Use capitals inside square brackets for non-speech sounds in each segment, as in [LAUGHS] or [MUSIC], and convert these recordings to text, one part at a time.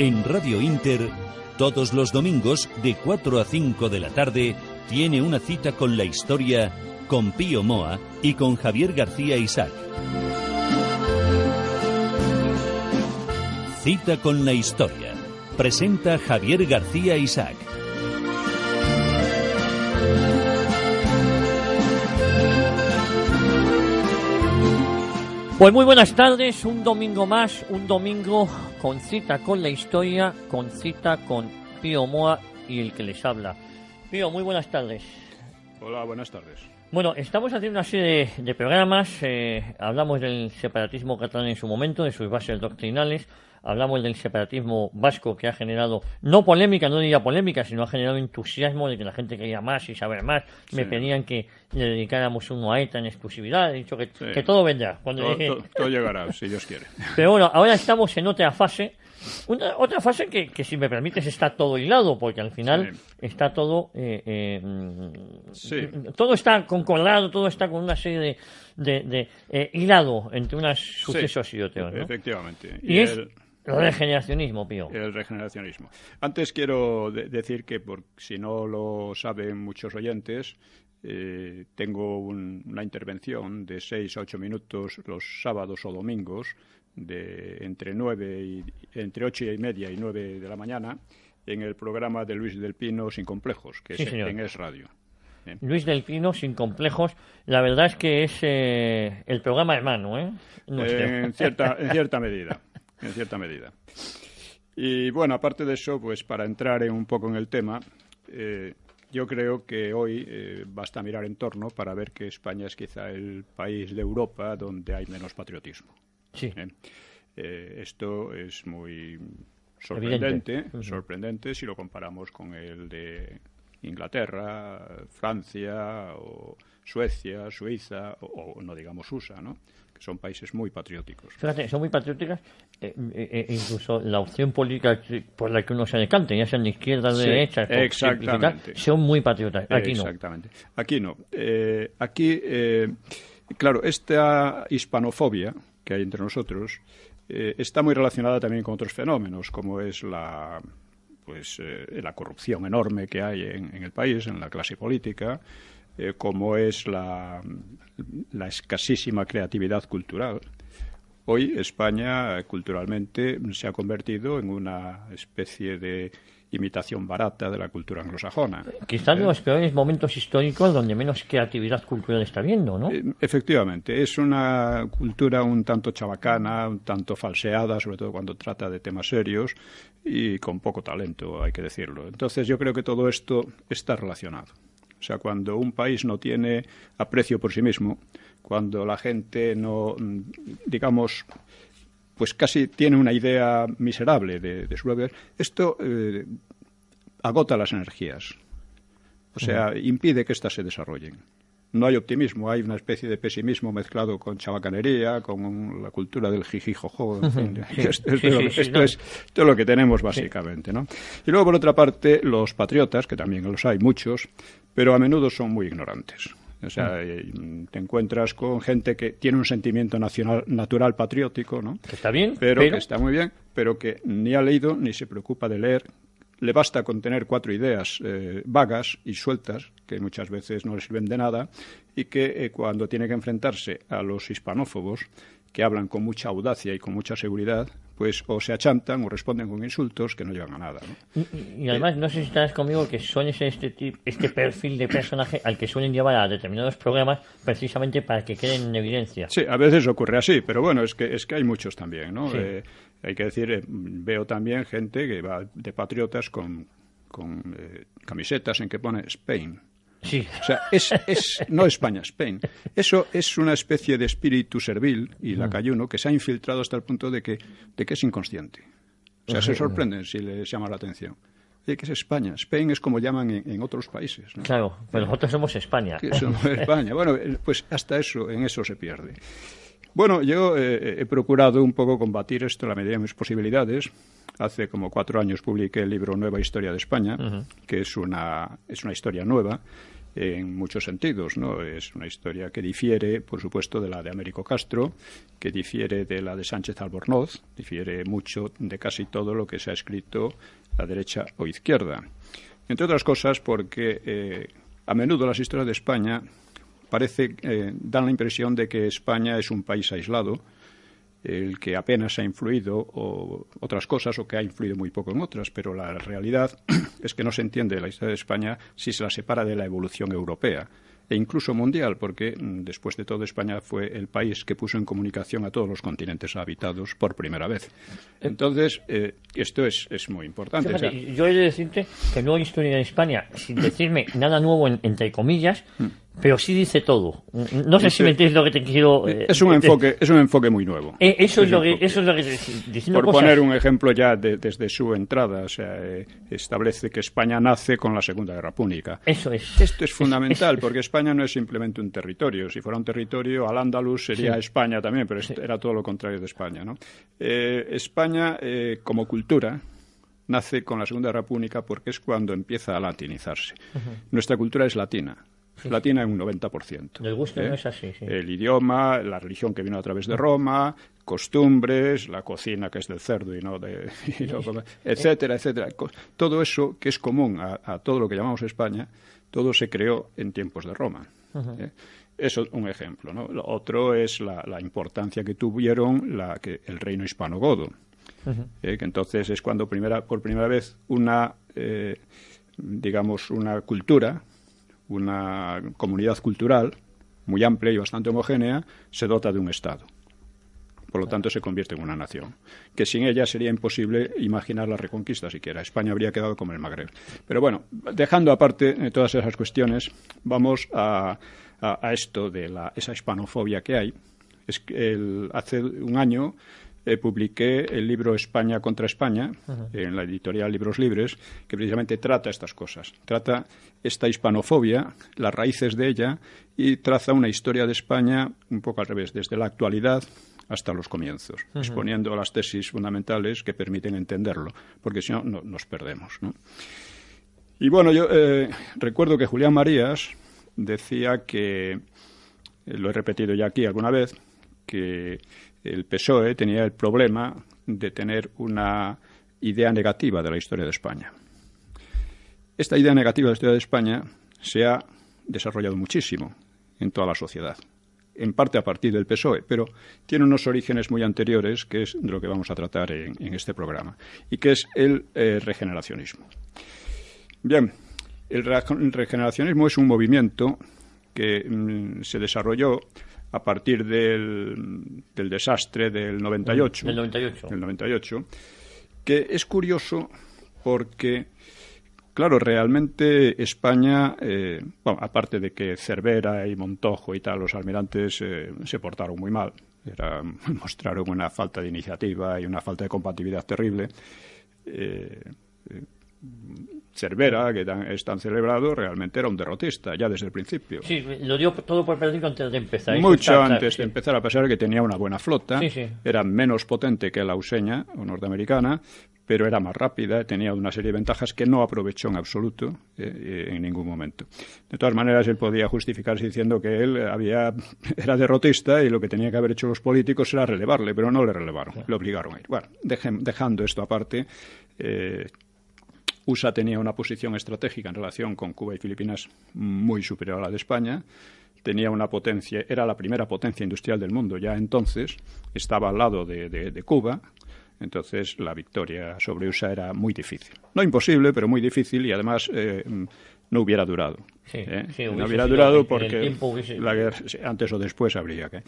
En Radio Inter, todos los domingos de 4 a 5 de la tarde, tiene una cita con la historia, con Pío Moa y con Javier García Isaac. Cita con la historia presenta Javier García Isaac. Pues muy buenas tardes, un domingo más, un domingo con cita con la historia, con cita con Pío Moa y el que les habla. Pío, muy buenas tardes. Hola, buenas tardes. Bueno, estamos haciendo una serie de, programas, eh, hablamos del separatismo catalán en su momento, de sus bases doctrinales, hablamos del separatismo vasco que ha generado, no polémica, no diría polémica, sino ha generado entusiasmo de que la gente quería más y saber más. Me pedían que le dedicáramos uno a ETA en exclusividad. He dicho que, todo vendrá. Cuando todo, todo, llegará, si Dios quiere. [LAUGHS] Pero bueno, ahora estamos en otra fase. Una, otra fase que, si me permites, está todo hilado, porque al final está todo. Eh, eh, todo está concordado, todo está con una serie de. de, eh, hilado entre unos sucesos sí. y otros. Efectivamente. Y, es el regeneracionismo, Pío. El regeneracionismo. Antes quiero decir que, por si no lo saben muchos oyentes, eh, tengo una intervención de seis a ocho minutos los sábados o domingos, de entre, 9 y, entre ocho y media y nueve de la mañana, en el programa de Luis del Pino Sin Complejos, que es en Es Radio. Luis del Pino Sin Complejos, la verdad es que es eh, el programa hermano, ¿eh? eh en, cierta, en cierta medida en cierta medida. Y bueno, aparte de eso, pues para entrar un poco en el tema, eh, yo creo que hoy eh, basta mirar en torno para ver que España es quizá el país de Europa donde hay menos patriotismo. Sí. Eh, esto es muy sorprendente, sorprendente si lo comparamos con el de Inglaterra, Francia o Suecia, Suiza o no digamos USA, ¿no? son países muy patrióticos. Fíjate, son muy patrióticas, eh, eh, eh, incluso la opción política por la que uno se encante, ya sea de izquierda, de derecha, son muy patriotas. Aquí no. exactamente. Aquí no. aquí, claro, esta hispanofobia que hay entre nosotros está muy relacionada también con otros fenómenos, como es la pues la corrupción enorme que hay en el país, en la clase política, eh, como es la, escasísima creatividad cultural. Hoy España eh, culturalmente se ha convertido en una especie de imitación barata de la cultura anglosajona. Quizás eh, los peores momentos históricos donde menos creatividad cultural está viendo, ¿no? Eh, efectivamente, es una cultura un tanto chabacana, un tanto falseada, sobre todo cuando trata de temas serios y con poco talento, hay que decirlo. Entonces yo creo que todo esto está relacionado. O sea, cuando un país no tiene aprecio por sí mismo, cuando la gente no, mm, digamos, pues casi tiene una idea miserable de, su lugar, esto eh, agota las energías. O sea, impide que éstas se desarrollen no hay optimismo, hay una especie de pesimismo mezclado con chabacanería, con la cultura del jijijojo, en esto, es lo, lo que tenemos básicamente, ¿no? Y luego, por otra parte, los patriotas, que también los hay muchos, pero a menudo son muy ignorantes. O sea, eh, te encuentras con gente que tiene un sentimiento nacional, natural patriótico, ¿no? Que está bien, pero... Que está muy bien, pero que ni ha leído ni se preocupa de leer, le basta con tener cuatro ideas eh, vagas y sueltas, que muchas veces no le sirven de nada, y que eh, cuando tiene que enfrentarse a los hispanófobos, que hablan con mucha audacia y con mucha seguridad, pues o se achantan o responden con insultos que no llevan a nada. Y, además, no sé si estás conmigo que son este este, este perfil de personaje al que suelen llevar a determinados programas precisamente para que queden en evidencia. Sí, a veces ocurre así, pero bueno, es que, es que hay muchos también, ¿no? Eh, hay que decir, eh, veo también gente que va de patriotas con, con eh, camisetas en que pone Spain Sí. O sea, es, es, no España, Spain. Eso es una especie de espíritu servil y mm. lacayuno que se ha infiltrado hasta el punto de que, de que es inconsciente. O sea, se sorprenden si les llama la atención. Oye, que es España. Spain es como llaman en, otros países. ¿no? Claro, pero nosotros somos España. somos [LAUGHS] España. Bueno, pues hasta eso, en eso se pierde. Bueno, yo eh, he procurado un poco combatir esto a la medida de mis posibilidades. Hace como cuatro años publiqué el libro Nueva Historia de España, que es una, es una historia nueva en muchos sentidos. ¿no? Es una historia que difiere, por supuesto, de la de Américo Castro, que difiere de la de Sánchez Albornoz, difiere mucho de casi todo lo que se ha escrito la derecha o izquierda. Entre otras cosas porque eh, a menudo las historias de España parece, eh, dan la impresión de que España es un país aislado, el que apenas ha influido o otras cosas o que ha influido muy poco en otras, pero la realidad [CLEARS THROAT] es que no se entiende la historia de España si se la separa de la evolución europea e incluso mundial, porque mm, después de todo España fue el país que puso en comunicación a todos los continentes habitados por primera vez. Eh, Entonces, eh, esto es, es, muy importante. yo he de decirte que no hay historia en España, sin decirme nada nuevo entre comillas, mm pero sí dice todo. No sé si me entiendes lo que te quiero... Eh, eh, es, un eh, enfoque, es un enfoque muy nuevo. eso, es lo que, eso es Por poner un ejemplo ya desde su entrada, o sea, establece que España nace con la Segunda Guerra Púnica. Eso es. Esto es fundamental, porque España no es simplemente un territorio. Si fuera un territorio, al Andalus sería España también, pero era todo lo contrario de España, España, como cultura, nace con la Segunda Guerra Púnica porque es cuando empieza a latinizarse. Nuestra cultura es latina Latina en un 90%. El gusto ¿Eh? no es así. El idioma, la religión que vino a través de Roma, costumbres, la cocina que es del cerdo y no de. [LAUGHS] etcétera, etcétera. Todo eso que es común a, todo lo que llamamos España, todo se creó en tiempos de Roma. ¿eh? Eso es un ejemplo. ¿no? Lo otro es la, importancia que tuvieron el reino hispano-godo. ¿eh? entonces es cuando por primera vez una, digamos, una cultura una comunidad cultural muy amplia y bastante homogénea, se dota de un Estado. Por lo tanto, se convierte en una nación, que sin ella sería imposible imaginar la reconquista siquiera. España habría quedado como el Magreb. Pero bueno, dejando aparte eh, todas esas cuestiones, vamos a, esto de la, esa hispanofobia que hay. hace un año eh, publiqué el libro España contra España en la editorial Libros Libres, que precisamente trata estas cosas. Trata esta hispanofobia, las raíces de ella, y traza una historia de España un poco al revés, desde la actualidad hasta los comienzos, exponiendo las tesis fundamentales que permiten entenderlo, porque si no, nos perdemos. Y bueno, yo eh, recuerdo que Julián Marías decía que, eh, lo he repetido ya aquí alguna vez, que el PSOE tenía el problema de tener una idea negativa de la historia de España. Esta idea negativa de la historia de España se ha desarrollado muchísimo en toda la sociedad, en parte a partir del PSOE, pero tiene unos orígenes muy anteriores, que es de lo que vamos a tratar en, este programa, y que es el eh, regeneracionismo. Bien, el regeneracionismo es un movimiento que mm, se desarrolló a partir del, del desastre del 98. Que es curioso porque, claro, realmente España, eh, aparte de que Cervera y Montojo y tal, los almirantes eh, se portaron muy mal. Era, [LAUGHS] mostraron una falta de iniciativa y una falta de compatibilidad terrible. Eh, Cervera, que tan, es tan celebrado, realmente era un derrotista, ya desde el principio. Sí, lo dio todo por perdido antes de empezar. ¿eh? Mucho antes de empezar, a pesar de que tenía una buena flota, era menos potente que la useña o norteamericana, pero era más rápida, tenía una serie de ventajas que no aprovechó en absoluto eh, eh, en ningún momento. De todas maneras, él podía justificarse diciendo que él había, [LAUGHS] era derrotista y lo que tenía que haber hecho los políticos era relevarle, pero no le relevaron, le obligaron a ir. Bueno, dejando esto aparte, USA tenía una posición estratégica en relación con Cuba y Filipinas muy superior a la de España. Tenía una potencia, era la primera potencia industrial del mundo ya entonces, estaba al lado de, Cuba, entonces la victoria sobre USA era muy difícil. No imposible, pero muy difícil y además eh, no hubiera durado. ¿eh? no hubiera durado porque la guerra, antes o después habría que.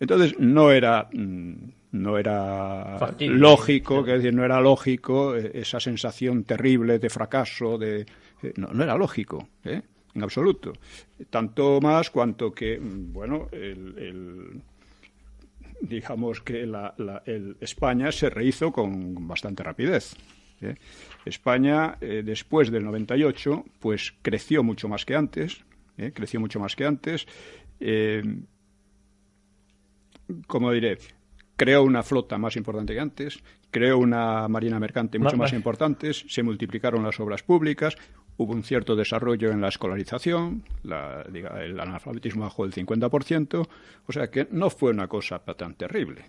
Entonces no era. Mm, no era lógico, que decir, no era lógico eh, esa sensación terrible de fracaso, de eh, no, no era lógico, ¿eh? en absoluto. Tanto más cuanto que, mm, bueno, digamos que España se rehizo con bastante rapidez. España, después del 98, pues creció mucho más que antes, creció mucho más que antes. como diré, creó una flota más importante que antes, creó una marina mercante mucho más importante, se multiplicaron las obras públicas, hubo un cierto desarrollo en la escolarización, el analfabetismo bajó del 50%, o sea que no fue una cosa tan terrible.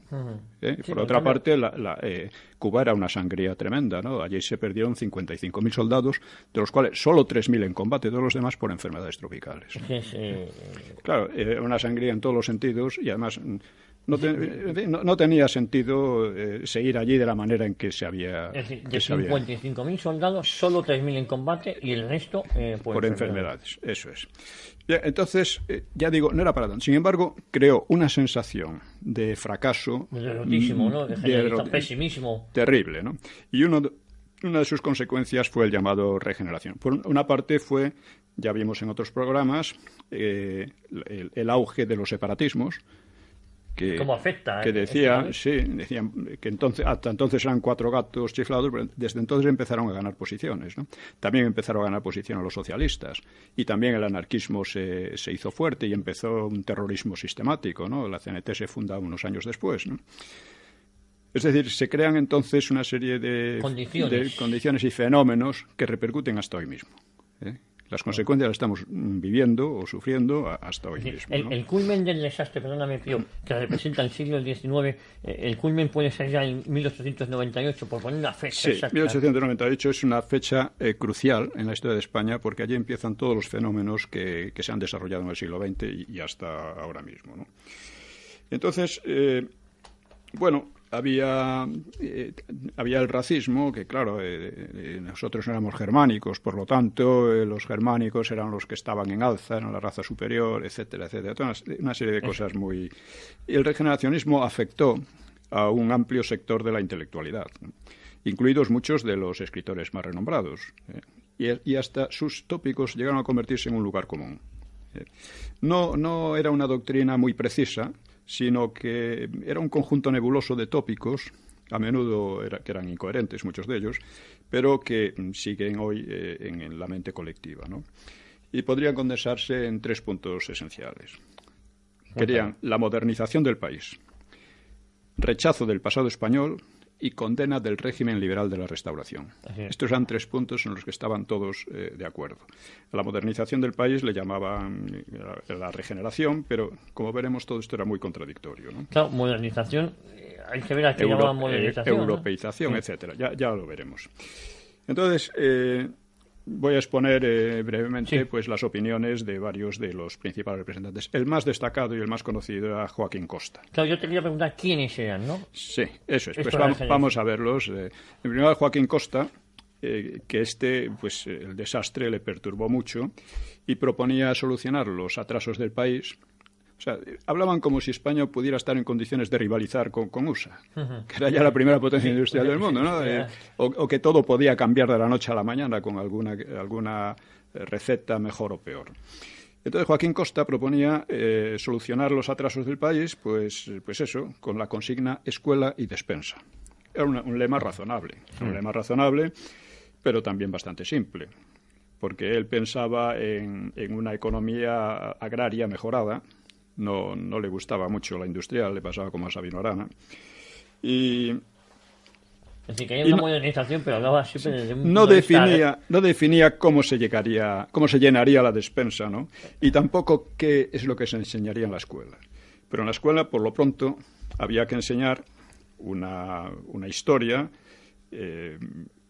¿Eh? Por otra parte, la, eh, Cuba era una sangría tremenda, ¿no? Allí se perdieron 55.000 soldados, de los cuales solo 3.000 en combate, todos los demás por enfermedades tropicales. Claro, eh, una sangría en todos los sentidos y además mm, eh, no, tenía sentido eh, seguir allí de la manera en que se había. Es decir, de 55.000 soldados, solo 3.000 en combate y el resto eh, por, enfermedades. Eso es. entonces, ya digo, no era para tanto. Sin embargo, creó una sensación de fracaso. De mm, ¿no? De, generalista pesimismo. Terrible, ¿no? Y una de sus consecuencias fue el llamado regeneración. Por una parte fue ya vimos en otros programas el, auge de los separatismos, que, ¿Cómo afecta, que eh, este decía, sí, decían que entonces, hasta entonces eran cuatro gatos chiflados, pero desde entonces empezaron a ganar posiciones. ¿no? También empezaron a ganar posición los socialistas y también el anarquismo se, hizo fuerte y empezó un terrorismo sistemático. ¿no? La CNT se funda unos años después. Es decir, se crean entonces una serie de condiciones, de condiciones y fenómenos que repercuten hasta hoy mismo. ¿eh? Las consecuencias las estamos mm, viviendo o sufriendo hasta hoy mismo. El, culmen del desastre, perdóname, Pío, que representa el siglo XIX, eh, el culmen puede ser ya en 1898, por poner una fecha. Sí, 1898 es una fecha eh, crucial en la historia de España porque allí empiezan todos los fenómenos que, se han desarrollado en el siglo XX y, hasta ahora mismo. Entonces, eh, bueno, había, eh, había el racismo, que claro, eh, eh, nosotros éramos germánicos, por lo tanto, los germánicos eran los que estaban en alza, eran la raza superior, etcétera, etcétera. Una, serie de cosas muy. El regeneracionismo afectó a un amplio sector de la intelectualidad, incluidos muchos de los escritores más renombrados. Y, y hasta sus tópicos llegaron a convertirse en un lugar común. No, no, era una doctrina muy precisa, sino que era un conjunto nebuloso de tópicos, a menudo que eran incoherentes muchos de ellos, pero que mm, siguen hoy eh, en, la mente colectiva. Y podrían condensarse en tres puntos esenciales. Querían la modernización del país, rechazo del pasado español, y condena del régimen liberal de la restauración. Estos eran tres puntos en los que estaban todos eh, de acuerdo. A la modernización del país le llamaban eh, la, regeneración, pero como veremos todo esto era muy contradictorio. ¿no? Claro, modernización, eh, hay que ver a qué llamaban modernización. europeización, etcétera. Ya, ya lo veremos. Entonces, Voy a exponer eh, brevemente pues, las opiniones de varios de los principales representantes. El más destacado y el más conocido era Joaquín Costa. Claro, yo te quería preguntar quiénes eran, ¿no? Sí, eso es. pues vamos, a verlos. Eh. en primer lugar, Joaquín Costa, eh, que este, pues el desastre le perturbó mucho y proponía solucionar los atrasos del país o sea, hablaban como si España pudiera estar en condiciones de rivalizar con, USA, que era ya la primera potencia industrial del mundo, ¿no? Eh, o, que todo podía cambiar de la noche a la mañana con alguna, alguna eh, receta mejor o peor. Entonces Joaquín Costa proponía eh, solucionar los atrasos del país, pues, pues eso, con la consigna escuela y despensa. Era un lema razonable, un mm. lema razonable, pero también bastante simple porque él pensaba en, una economía agraria mejorada, no, no le gustaba mucho la industrial, le pasaba como a Sabino Arana. Y que hay una no, modernización, pero hablaba siempre un definía, no definía cómo se llegaría, cómo se llenaría la despensa, ¿no? Y tampoco qué es lo que se enseñaría en la escuela. Pero en la escuela, por lo pronto, había que enseñar una, historia eh,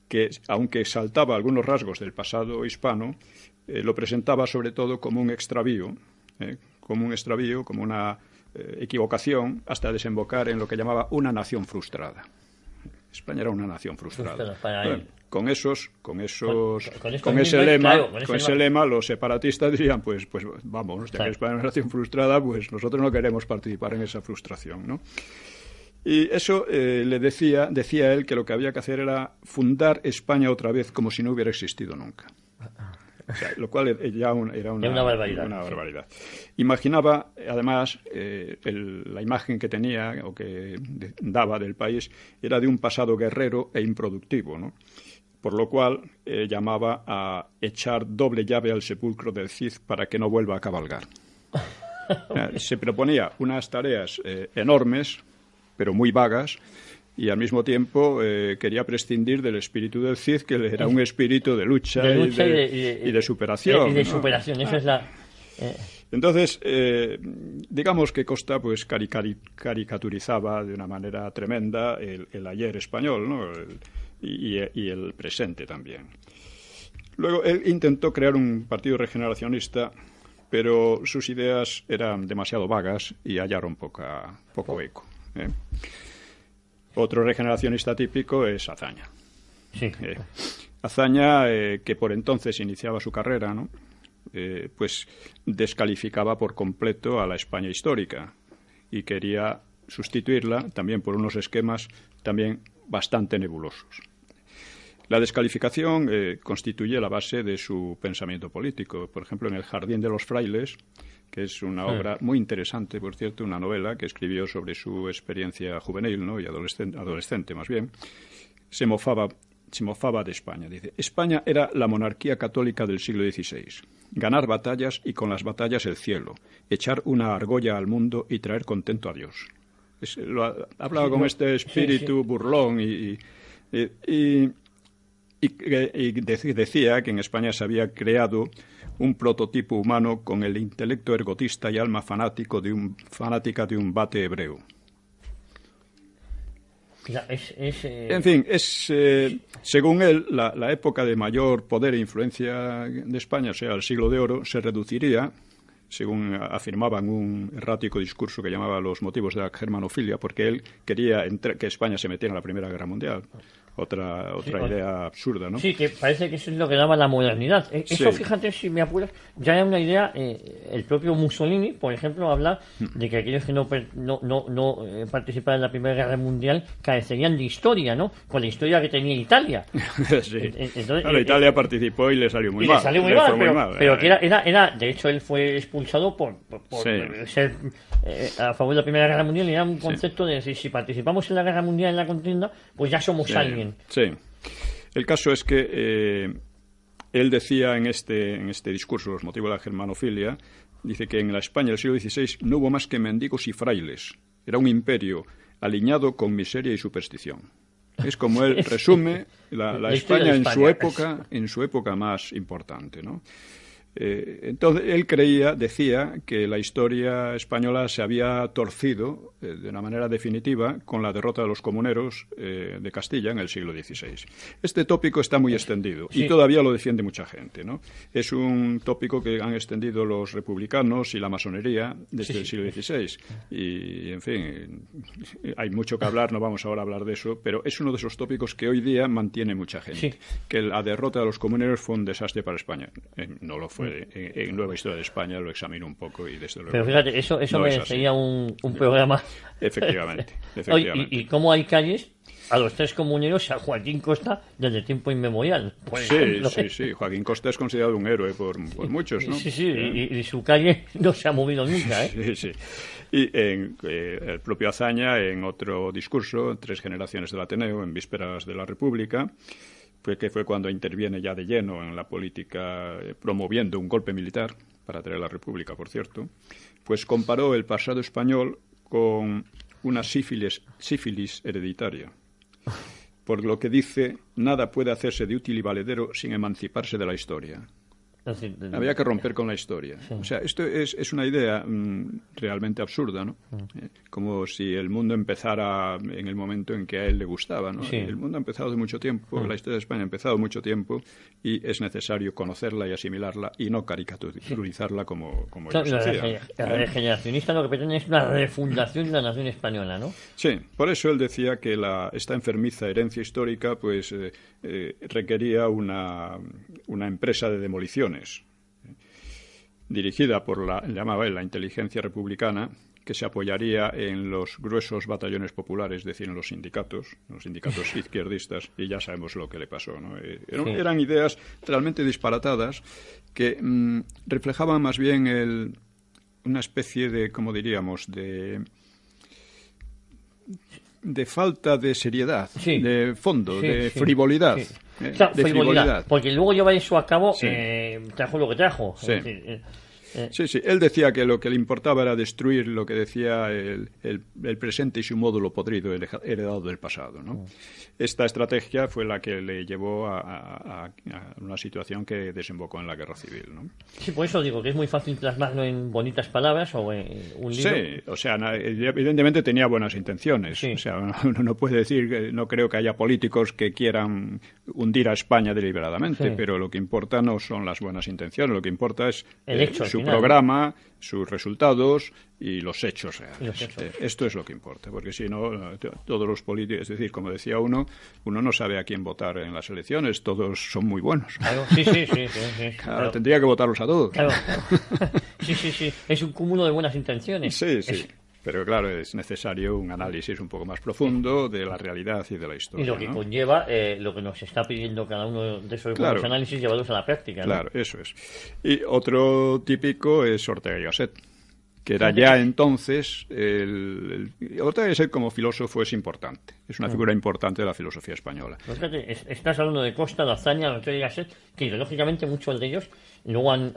que, aunque exaltaba algunos rasgos del pasado hispano, eh, lo presentaba sobre todo como un extravío, eh, como un extravío, como una eh, equivocación, hasta desembocar en lo que llamaba una nación frustrada. España era una nación frustrada. con esos, con esos, con, ese lema, los separatistas dirían, pues, pues vamos, ya que España es una nación frustrada, pues nosotros no queremos participar en esa frustración, ¿no? Y eso eh, le decía, decía él que lo que había que hacer era fundar España otra vez como si no hubiera existido nunca lo cual era una, barbaridad, Imaginaba, además, eh, la imagen que tenía o que daba del país era de un pasado guerrero e improductivo, por lo cual eh, llamaba a echar doble llave al sepulcro del Cid para que no vuelva a cabalgar. [LAUGHS] Se proponía unas tareas eh, enormes, pero muy vagas, y al mismo tiempo eh, quería prescindir del espíritu del Cid, que era un espíritu de lucha, y, de, eh, superación. Y eh. Entonces, digamos que Costa pues caricaturizaba de una manera tremenda el, ayer español y, el presente también. Luego, él intentó crear un partido regeneracionista, pero sus ideas eran demasiado vagas y hallaron poco eco. Otro regeneracionista típico es Azaña. Sí. Eh, Azaña, eh, que por entonces iniciaba su carrera, eh, pues descalificaba por completo a la España histórica y quería sustituirla también por unos esquemas también bastante nebulosos. La descalificación eh, constituye la base de su pensamiento político. Por ejemplo, en El Jardín de los Frailes, que es una obra muy interesante, por cierto, una novela que escribió sobre su experiencia juvenil ¿no? y adolescente, adolescente más bien, se mofaba, se mofaba de España. Dice, España era la monarquía católica del siglo XVI. Ganar batallas y con las batallas el cielo. Echar una argolla al mundo y traer contento a Dios. lo hablaba con este espíritu burlón y y, decía que en España se había creado un prototipo humano con el intelecto ergotista y alma fanático de un, fanática de un bate hebreo. Eh, en fin, eh, según él, la, la, época de mayor poder e influencia de España, o sea, el siglo de oro, se reduciría, según afirmaba en un errático discurso que llamaba los motivos de la germanofilia, porque él quería que España se metiera en la Primera Guerra Mundial otra, otra idea absurda, ¿no? Sí, que parece que eso es lo que daba la modernidad. E-, eso, fíjate, si me apuras, ya era una idea, eh, el propio Mussolini, por ejemplo, habla hmm. de que aquellos que no, no, no, no eh, participaron en la Primera Guerra Mundial carecerían de historia, ¿no? Con la historia que tenía Italia. [LAUGHS] sí. Entonces, eh, Italia participó y le salió muy mal. Le salió muy, mal, pero, que era, era, de hecho, él fue expulsado por, ser a favor de la Primera Guerra Mundial y era un concepto de decir si participamos en la Guerra Mundial, en la contienda, pues ya somos alguien. Sí. El caso es que eh, él decía en este, en este discurso, los motivos de la germanofilia, dice que en la España del siglo XVI no hubo más que mendigos y frailes. Era un imperio aliñado con miseria y superstición. Es como él [LAUGHS] resume la, España, España en su época, en su época más importante, ¿no? Eh, entonces, él creía, decía, que la historia española se había torcido eh, de una manera definitiva con la derrota de los comuneros eh, de Castilla en el siglo XVI. Este tópico está muy extendido y todavía lo defiende mucha gente. ¿no? Es un tópico que han extendido los republicanos y la masonería desde el siglo XVI. Y, en fin, hay mucho que hablar, no vamos ahora a hablar de eso, pero es uno de esos tópicos que hoy día mantiene mucha gente. Que la derrota de los comuneros fue un desastre para España. no lo fue en, Nueva Historia de España lo examino un poco y desde luego. Pero fíjate, eso, eso sería un, programa. Efectivamente. efectivamente. [LAUGHS] ¿Y, ¿Y cómo hay calles a los tres comuneros a Joaquín Costa desde tiempo inmemorial. sí, sí, sí. Joaquín Costa es considerado un héroe por, muchos, ¿no? Sí, sí, y, su calle [LAUGHS] no se ha movido nunca, ¿eh? Sí, sí. Y en, eh, el propio Azaña, en otro discurso, Tres generaciones del Ateneo, en vísperas de la República, fue que fue cuando interviene ya de lleno en la política, eh, promoviendo un golpe militar, para traer la República, por cierto, pues comparó el pasado español con una sífilis hereditaria. Por lo que dice, nada puede hacerse de útil y valedero sin emanciparse de la historia. Había que romper con la historia. O sea, esto es, una idea mm, realmente absurda, ¿no? Mm. Eh, como si el mundo empezara en el momento en que a él le gustaba, ¿no? El mundo ha empezado de mucho tiempo, mm. la historia de España ha empezado mucho tiempo y es necesario conocerla y asimilarla y no caricaturizarla como, como ellos ¿eh? lo que pretende es una refundación de la nación española, ¿no? Sí, por eso él decía que la, esta enfermiza herencia histórica pues eh, requería una, una empresa de demolición eh, dirigida por la, llamaba él, la inteligencia republicana, que se apoyaría en los gruesos batallones populares, es decir, en los sindicatos, los sindicatos [LAUGHS] izquierdistas, y ya sabemos lo que le pasó. Eh, eran, ideas realmente disparatadas que mm, reflejaban más bien el, una especie de, como diríamos, de de falta de seriedad, de fondo, de frivolidad eh, porque luego lleva eso a cabo, eh, trajo lo que trajo. Sí. Eh, eh. Sí, sí, él decía que lo que le importaba era destruir lo que decía el, el, presente y su módulo podrido heredado del pasado. ¿no? Mm. Esta estrategia fue la que le llevó a, una situación que desembocó en la guerra civil. ¿no? Sí, por eso digo que es muy fácil plasmarlo en bonitas palabras o en un libro. Sí, o sea, evidentemente tenía buenas intenciones. O sea, [LAUGHS] uno no puede decir, no creo que haya políticos que quieran hundir a España deliberadamente, pero lo que importa no son las buenas intenciones, lo que importa es el eh, hecho, su programa, sus resultados y los hechos reales. Eh, esto es lo que importa, porque si no, todos los políticos, es decir, como decía uno, uno no sabe a quién votar en las elecciones, todos son muy buenos. sí, sí, sí. tendría que votarlos a todos. [LAUGHS] Sí, sí, sí. Es un cúmulo de buenas intenciones. Sí, sí. Pero claro, es necesario un análisis un poco más profundo de la realidad y de la historia. Y lo que conlleva eh, lo que nos está pidiendo cada uno de esos análisis llevados a la práctica. Claro, eso es. Y otro típico es Ortega y Gasset que era ya entonces, el, y otra como filósofo es importante, es una figura importante de la filosofía española. estás hablando de Costa, de Azaña, de Gasset, que ideológicamente muchos de ellos luego han,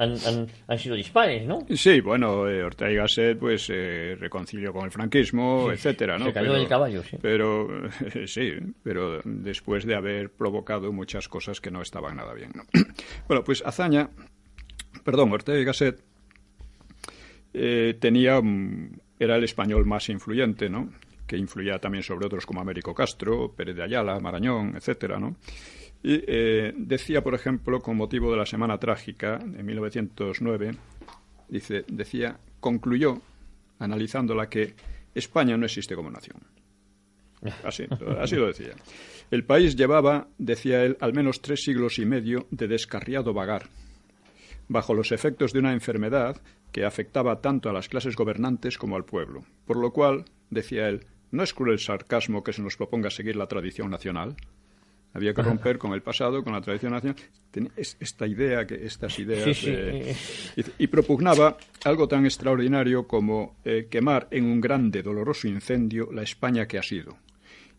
sido dispares, ¿no? Sí, bueno, eh, Ortega y Gasset pues eh, reconcilió con el franquismo, etcétera, ¿no? Se cayó del caballo, sí. Pero, [LAUGHS] sí, pero después de haber provocado muchas cosas que no estaban nada bien, ¿no? [CLEARS THROAT] Bueno, pues Azaña, perdón, Ortega y Gasset eh, tenía, mm, era el español más influyente, ¿no? que influía también sobre otros como Américo Castro, Pérez de Ayala, Marañón, etcétera, ¿no? Y eh, decía, por ejemplo, con motivo de la Semana Trágica de 1909, decía, concluyó, analizándola, que España no existe como nación. así lo decía. El país llevaba, decía él, al menos tres siglos y medio de descarriado vagar, bajo los efectos de una enfermedad que afectaba tanto a las clases gobernantes como al pueblo. Por lo cual, decía él, ¿no es cruel sarcasmo que se nos proponga seguir la tradición nacional? Había que romper con el pasado, con la tradición nacional. esta idea, que estas ideas. Y, propugnaba algo tan extraordinario como eh, quemar en un grande, doloroso incendio la España que ha sido.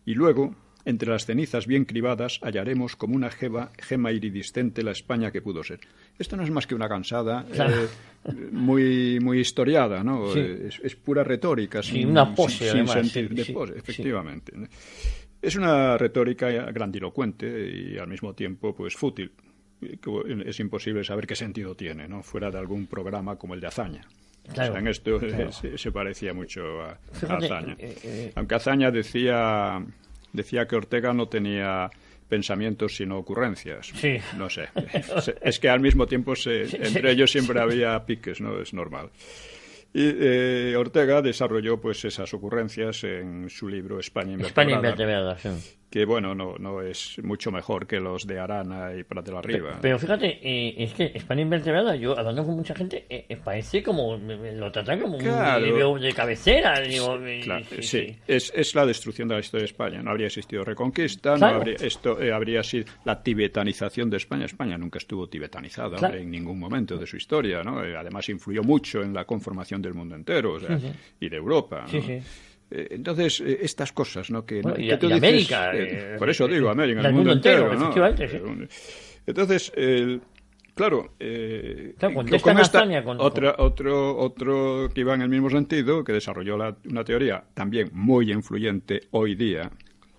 Y luego, entre las cenizas bien cribadas, hallaremos como una gema, gema iridiscente la España que pudo ser esto no es más que una cansada eh, muy, muy historiada, ¿no? Eh, es, pura retórica, sin, una pose, de efectivamente. Es una retórica grandilocuente y al mismo tiempo pues fútil. Es imposible saber qué sentido tiene, ¿no? Fuera de algún programa como el de Azaña. en esto eh, se, parecía mucho a, a Azaña. Aunque Azaña decía, decía que Ortega no tenía pensamientos sino ocurrencias. Sí. No sé. [LAUGHS] Es que al mismo tiempo entre ellos siempre había piques, ¿no? Es normal. Y eh, Ortega desarrolló pues esas ocurrencias en su libro España invertebrada que bueno, no, no es mucho mejor que los de Arana y Prat de la Riva. Pero, fíjate, eh, es que España Invertebrada, yo hablando con mucha gente, eh, eh, parece como, lo tratan como un un de cabecera. sí, Es, es, la destrucción de la historia de España. No habría existido Reconquista, no habría, esto habría sido la tibetanización de España. España nunca estuvo tibetanizada en ningún momento de su historia, ¿no? Además influyó mucho en la conformación del mundo entero y de Europa. ¿no? Eh, entonces, eh, estas cosas, ¿no? Que, América. por eso eh, digo, América, el, el mundo, entero, Entonces, claro, con otra, Otro, otro que iba en el mismo sentido, que desarrolló una teoría también muy influyente hoy día,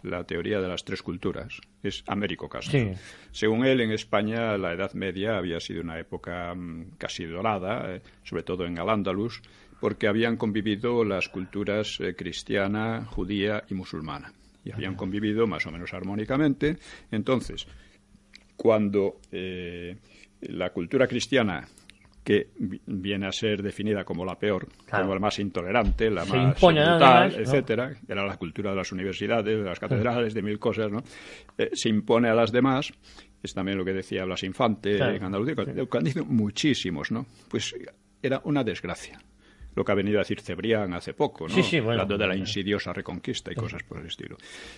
la teoría de las tres culturas. Es Américo Castro. Según él, en España la Edad Media había sido una época mm, casi dorada, sobre todo en Al-Ándalus, porque habían convivido las culturas eh, cristiana, judía y musulmana. Y habían convivido más o menos armónicamente. Entonces, cuando eh, la cultura cristiana que viene a ser definida como la peor, como la más intolerante, la más brutal, etcétera, era la cultura de las universidades, de las catedrales, de mil cosas, ¿no? Eh, se impone a las demás es también lo que decía Blas Infante en Andalucía, que han muchísimos, ¿no? Pues era una desgracia lo que ha venido a decir Cebrián hace poco, ¿no? Hablando de la insidiosa reconquista y cosas por el estilo.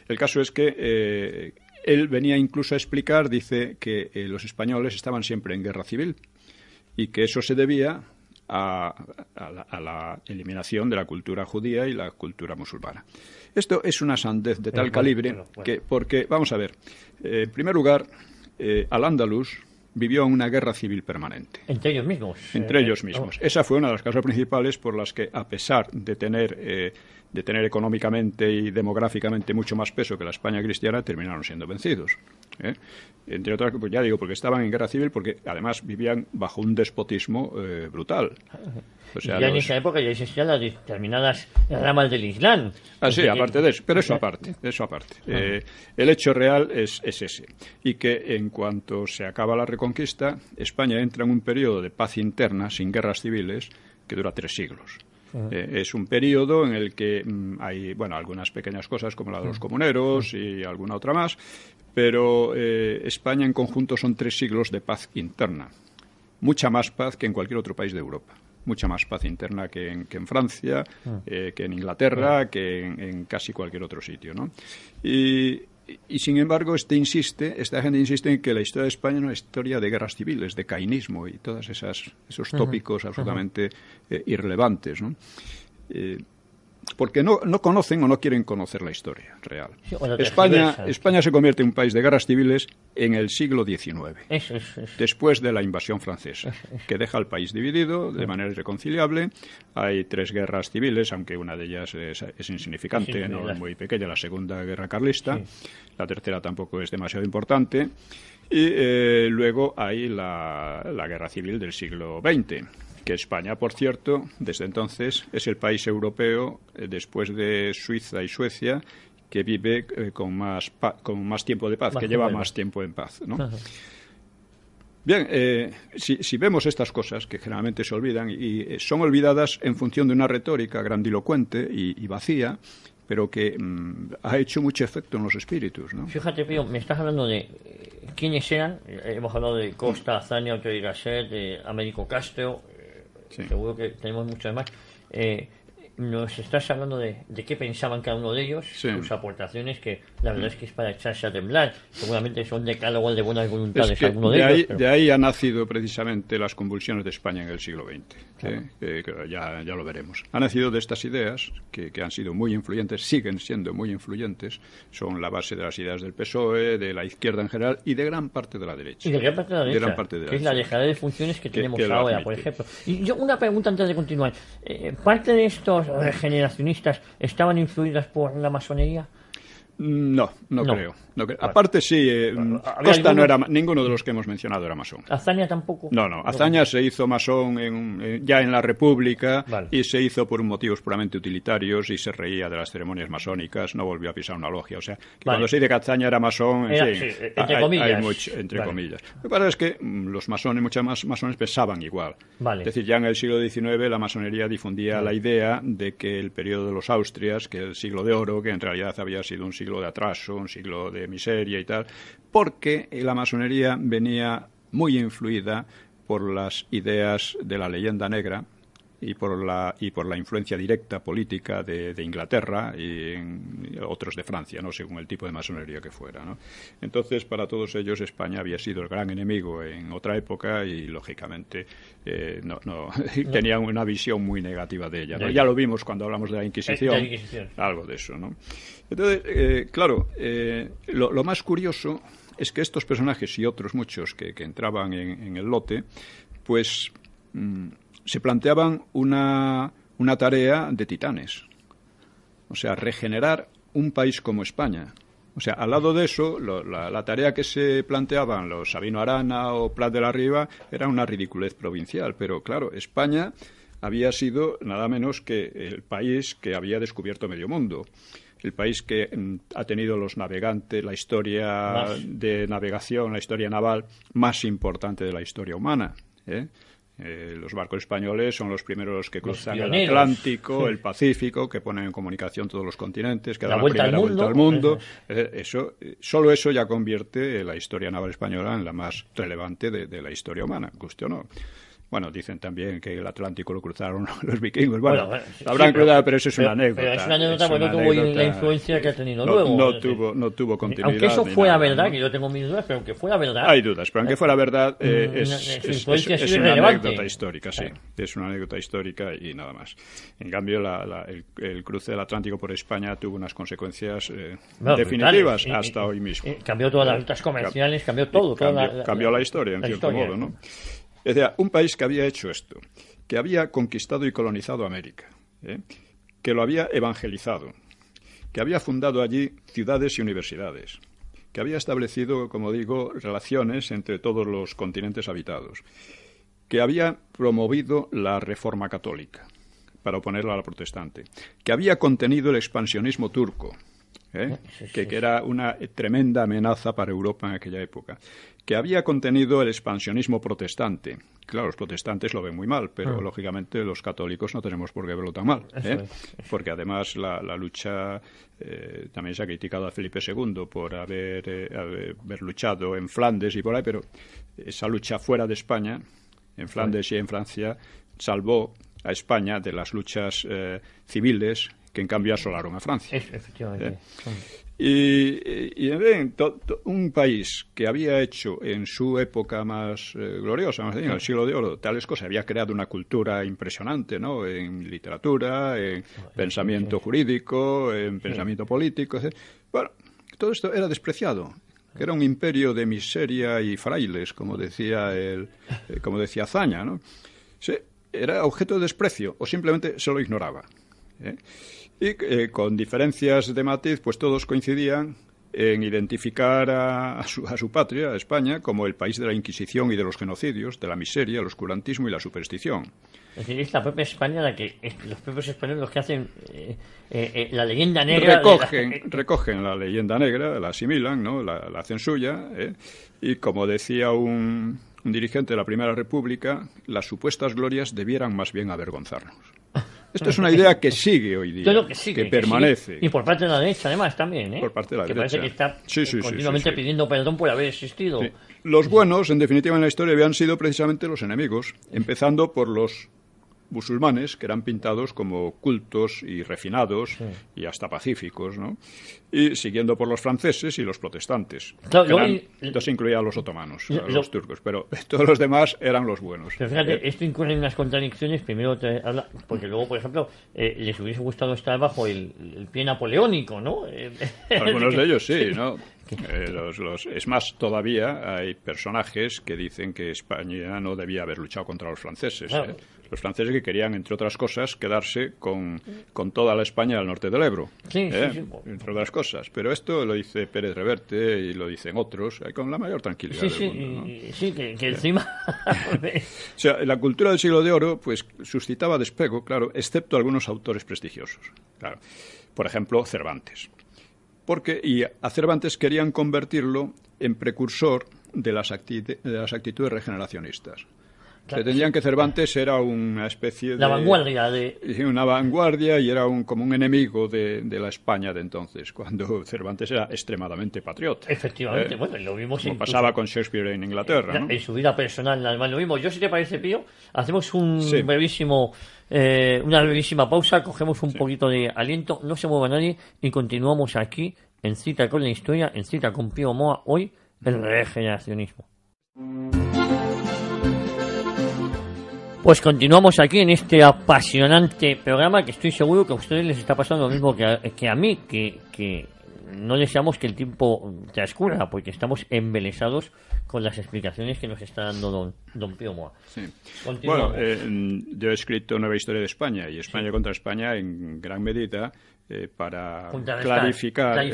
El caso es que eh, él venía incluso a explicar, dice, que eh, los españoles estaban siempre en guerra civil y que eso se debía a, la, eliminación de la cultura judía y la cultura musulmana. Esto es una sandez de tal calibre que, porque, vamos a ver, eh, en primer lugar, al Andalus vivió una guerra civil permanente. Entre ellos mismos. Entre eh, ellos mismos. Oh. Esa fue una de las causas principales por las que, a pesar de tener eh, de tener económicamente y demográficamente mucho más peso que la España cristiana, terminaron siendo vencidos. ¿eh? Entre otras, cosas, pues ya digo, porque estaban en guerra civil, porque además vivían bajo un despotismo eh, brutal. O ya en esa época ya existían las determinadas ramas del Islam. Ah, sí, aparte de eso, pero eso aparte, [LAUGHS] eso aparte. Eh, el hecho real es, es ese, y que en cuanto se acaba la reconquista, España entra en un periodo de paz interna, sin guerras civiles, que dura tres siglos. Eh, es un periodo en el que mm, hay, bueno, algunas pequeñas cosas como la de los comuneros y alguna otra más, pero eh, España en conjunto son tres siglos de paz interna. Mucha más paz que en cualquier otro país de Europa mucha más paz interna que en, Francia, ah. eh, que en Inglaterra, ah. que en, casi cualquier otro sitio. ¿no? Y y, sin embargo, este insiste, esta gente insiste en que la historia de España no es una historia de guerras civiles, de cainismo y todos esos tópicos absolutamente eh, irrelevantes. ¿no? Eh, porque no, conocen o no quieren conocer la historia real. España, se convierte en un país de guerras civiles en el siglo XIX, después de la invasión francesa, que deja al país dividido de manera irreconciliable. Hay tres guerras civiles, aunque una de ellas es, insignificante, no es muy pequeña, la Segunda Guerra Carlista, la tercera tampoco es demasiado importante. Y eh, luego hay la, la guerra civil del siglo XX, que España, por cierto, desde entonces es el país europeo, eh, después de Suiza y Suecia, que vive eh, con, más con más tiempo de paz, que lleva más tiempo en paz. ¿no? Bien, eh, si, vemos estas cosas que generalmente se olvidan y, son olvidadas en función de una retórica grandilocuente y, vacía, pero que mm, ha hecho mucho efecto en los espíritus. ¿no? Fíjate, Pío, me estás hablando de quiénes eran. Hemos hablado de Costa, Azania, y Gasset, de Américo Castro, seguro que tenemos de más. Eh, nos estás hablando de, de, qué pensaban cada uno de ellos, sus aportaciones, que la verdad es que es para echarse a temblar. Seguramente son decálogos de buenas voluntades de, ahí, ellos. De ahí ha nacido precisamente las convulsiones de España en el siglo XX, ya, ya, lo veremos. han nacido de estas ideas, que, que han sido muy influyentes, siguen siendo muy influyentes, son la base de las ideas del PSOE, de la izquierda en general y de gran parte de la derecha. de gran parte de la derecha, que es la dejada de funciones que, tenemos ahora, por ejemplo. Y yo una pregunta antes de continuar. Eh, parte de estos regeneracionistas estaban influidas por la masonería? No, no, creo. Aparte, sí, eh, Costa no era, ninguno de los que hemos mencionado era masón. Azaña tampoco. No, no. Azaña se hizo masón en, eh, ya en la República y se hizo por motivos puramente utilitarios y se reía de las ceremonias masónicas, no volvió a pisar una logia. O sea, cuando se dice que Azaña era masón, entre comillas. Lo que pasa es que mm, los masones, muchas más masones pensaban igual. Es decir, ya en el siglo XIX la masonería difundía la idea de que el periodo de los Austrias, que el siglo de oro, que en realidad había sido un siglo siglo de atraso, un siglo de miseria y tal, porque la masonería venía muy influida por las ideas de la leyenda negra, y por la, y por la influencia directa política de, Inglaterra y, otros de Francia, ¿no? según el tipo de masonería que fuera. ¿no? Entonces, para todos ellos, España había sido el gran enemigo en otra época y, lógicamente, eh, no, [LAUGHS] tenían una visión muy negativa de ella. Ya lo vimos cuando hablamos de la Inquisición, eh, algo de eso. ¿no? Entonces, eh, claro, lo, más curioso es que estos personajes y otros muchos que, entraban en, el lote, pues mm, se planteaban una, una tarea de titanes, o sea, regenerar un país como España. O sea, al lado de eso, la, tarea que se planteaban los Sabino Arana o Plat de la Riva era una ridiculez provincial. Pero claro, España había sido nada menos que el país que había descubierto medio mundo. El país que mm, ha tenido los navegantes, la historia de navegación, la historia naval más importante de la historia humana. ¿eh? Eh, los barcos españoles son los primeros que cruzan el Atlántico, el Pacífico, que ponen en comunicación todos los continentes, que dan la primera vuelta al mundo. eso, eh, solo eso ya convierte la historia naval española en la más relevante de, de la historia humana, guste o no. Bueno, dicen también que el Atlántico lo cruzaron [LAUGHS] los vikingos. Bueno, eh, habrán cruzado, pero eso es una anécdota. Pero es una anécdota, porque no tuvo la influencia que ha tenido no, luego. No tuvo, no tuvo continuidad. Aunque eso fuera verdad, que yo tengo mis dudas, pero aunque fuera verdad. Hay dudas, pero aunque eh, fuera verdad, eh, es, una anécdota histórica, sí. Es una anécdota histórica y nada más. En cambio, la, el, cruce del Atlántico por España tuvo unas consecuencias definitivas hasta hoy mismo. cambió todas las rutas comerciales, cambió todo. cambió la historia, en cierto modo, ¿no? Es decir, un país que había hecho esto, que había conquistado y colonizado América, ¿eh? que lo había evangelizado, que había fundado allí ciudades y universidades, que había establecido, como digo, relaciones entre todos los continentes habitados, que había promovido la reforma católica para oponerla a la protestante, que había contenido el expansionismo turco, ¿eh? que, era una tremenda amenaza para Europa en aquella época, que había contenido el expansionismo protestante. Claro, los protestantes lo ven muy mal, pero ah. lógicamente los católicos no tenemos por qué verlo tan mal, ¿eh? porque además la, lucha eh, también se ha criticado a Felipe II por eh, haber, luchado en Flandes y por ahí, pero esa lucha fuera de España, en Flandes y en Francia, salvó a España de las luchas civiles que en cambio asolaron a Francia. Efectivamente. Y, y fin un país que había hecho en su época más eh, gloriosa, más en el siglo de oro, tales cosas, había creado una cultura impresionante, ¿no? En literatura, en pensamiento jurídico, en pensamiento político, Bueno, todo esto era despreciado que era un imperio de miseria y frailes, como decía el, eh, como decía Zaña, ¿no? era objeto de desprecio o simplemente se lo ignoraba. ¿eh? Y eh, con diferencias de matiz, pues todos coincidían en identificar a, su, patria, a España, como el país de la Inquisición y de los genocidios, de la miseria, el oscurantismo y la superstición. Es decir, es la propia España la que los propios españoles los que hacen eh, eh, la leyenda negra. Recogen la... leyenda negra, la asimilan, ¿no? la, hacen suya. Y como decía un, un dirigente de la Primera República, las supuestas glorias debieran más bien avergonzarnos. Esto es una idea que sigue hoy día. que permanece. Y por parte de la derecha, además, también. ¿eh? Por parte de la derecha. Que parece que está continuamente pidiendo perdón por haber existido. Los buenos, en definitiva, en la historia habían sido precisamente los enemigos, empezando por los musulmanes que eran pintados como cultos y refinados y hasta pacíficos, ¿no? Y siguiendo por los franceses y los protestantes. Claro, entonces incluía a los otomanos, a los turcos, pero [LAUGHS] todos los demás eran los buenos. Pero fíjate, eh, esto incurre en unas contradicciones, primero te habla, porque luego, por ejemplo, eh, les hubiese gustado estar bajo el, pie napoleónico, ¿no? Eh, [LAUGHS] Algunos de ellos sí, ¿no? los, es más, todavía hay personajes que dicen que España no debía haber luchado contra los franceses los pues, franceses que querían, entre otras cosas, quedarse con, toda la España al norte del Ebro. Sí, sí, ¿Eh? Entre otras cosas. Pero esto lo dice Pérez Reverte y lo dicen otros, eh, con la mayor tranquilidad. Sí, del sí, sí, que, encima. [LAUGHS] o sea, la cultura del siglo de oro pues suscitaba despego, claro, excepto algunos autores prestigiosos. Claro. Por ejemplo, Cervantes. Porque, y a Cervantes querían convertirlo en precursor de las actitudes regeneracionistas. Pretendían que Cervantes era una especie de... La vanguardia de... Una vanguardia y era un, como un enemigo de, la España de entonces, cuando Cervantes era extremadamente patriota. Efectivamente, ¿Eh? bueno, lo vimos... Como pasaba con Shakespeare en Inglaterra, En, su vida personal, además, lo vimos. Yo, si te parece, Pío, hacemos un brevísimo... Eh, una brevísima pausa, cogemos un poquito de aliento, no se mueva nadie y continuamos aquí en cita con la historia, en cita con Pío Moa, hoy el regeneracionismo. Pues continuamos aquí en este apasionante programa que estoy seguro que a ustedes les está pasando lo mismo que a, que a mí, que, que, no deseamos que el tiempo transcurra porque estamos embelesados con las explicaciones que nos está dando don, don Pío Moa. Bueno, eh, yo he escrito Nueva Historia de España y España contra España en gran medida eh, para clarificar,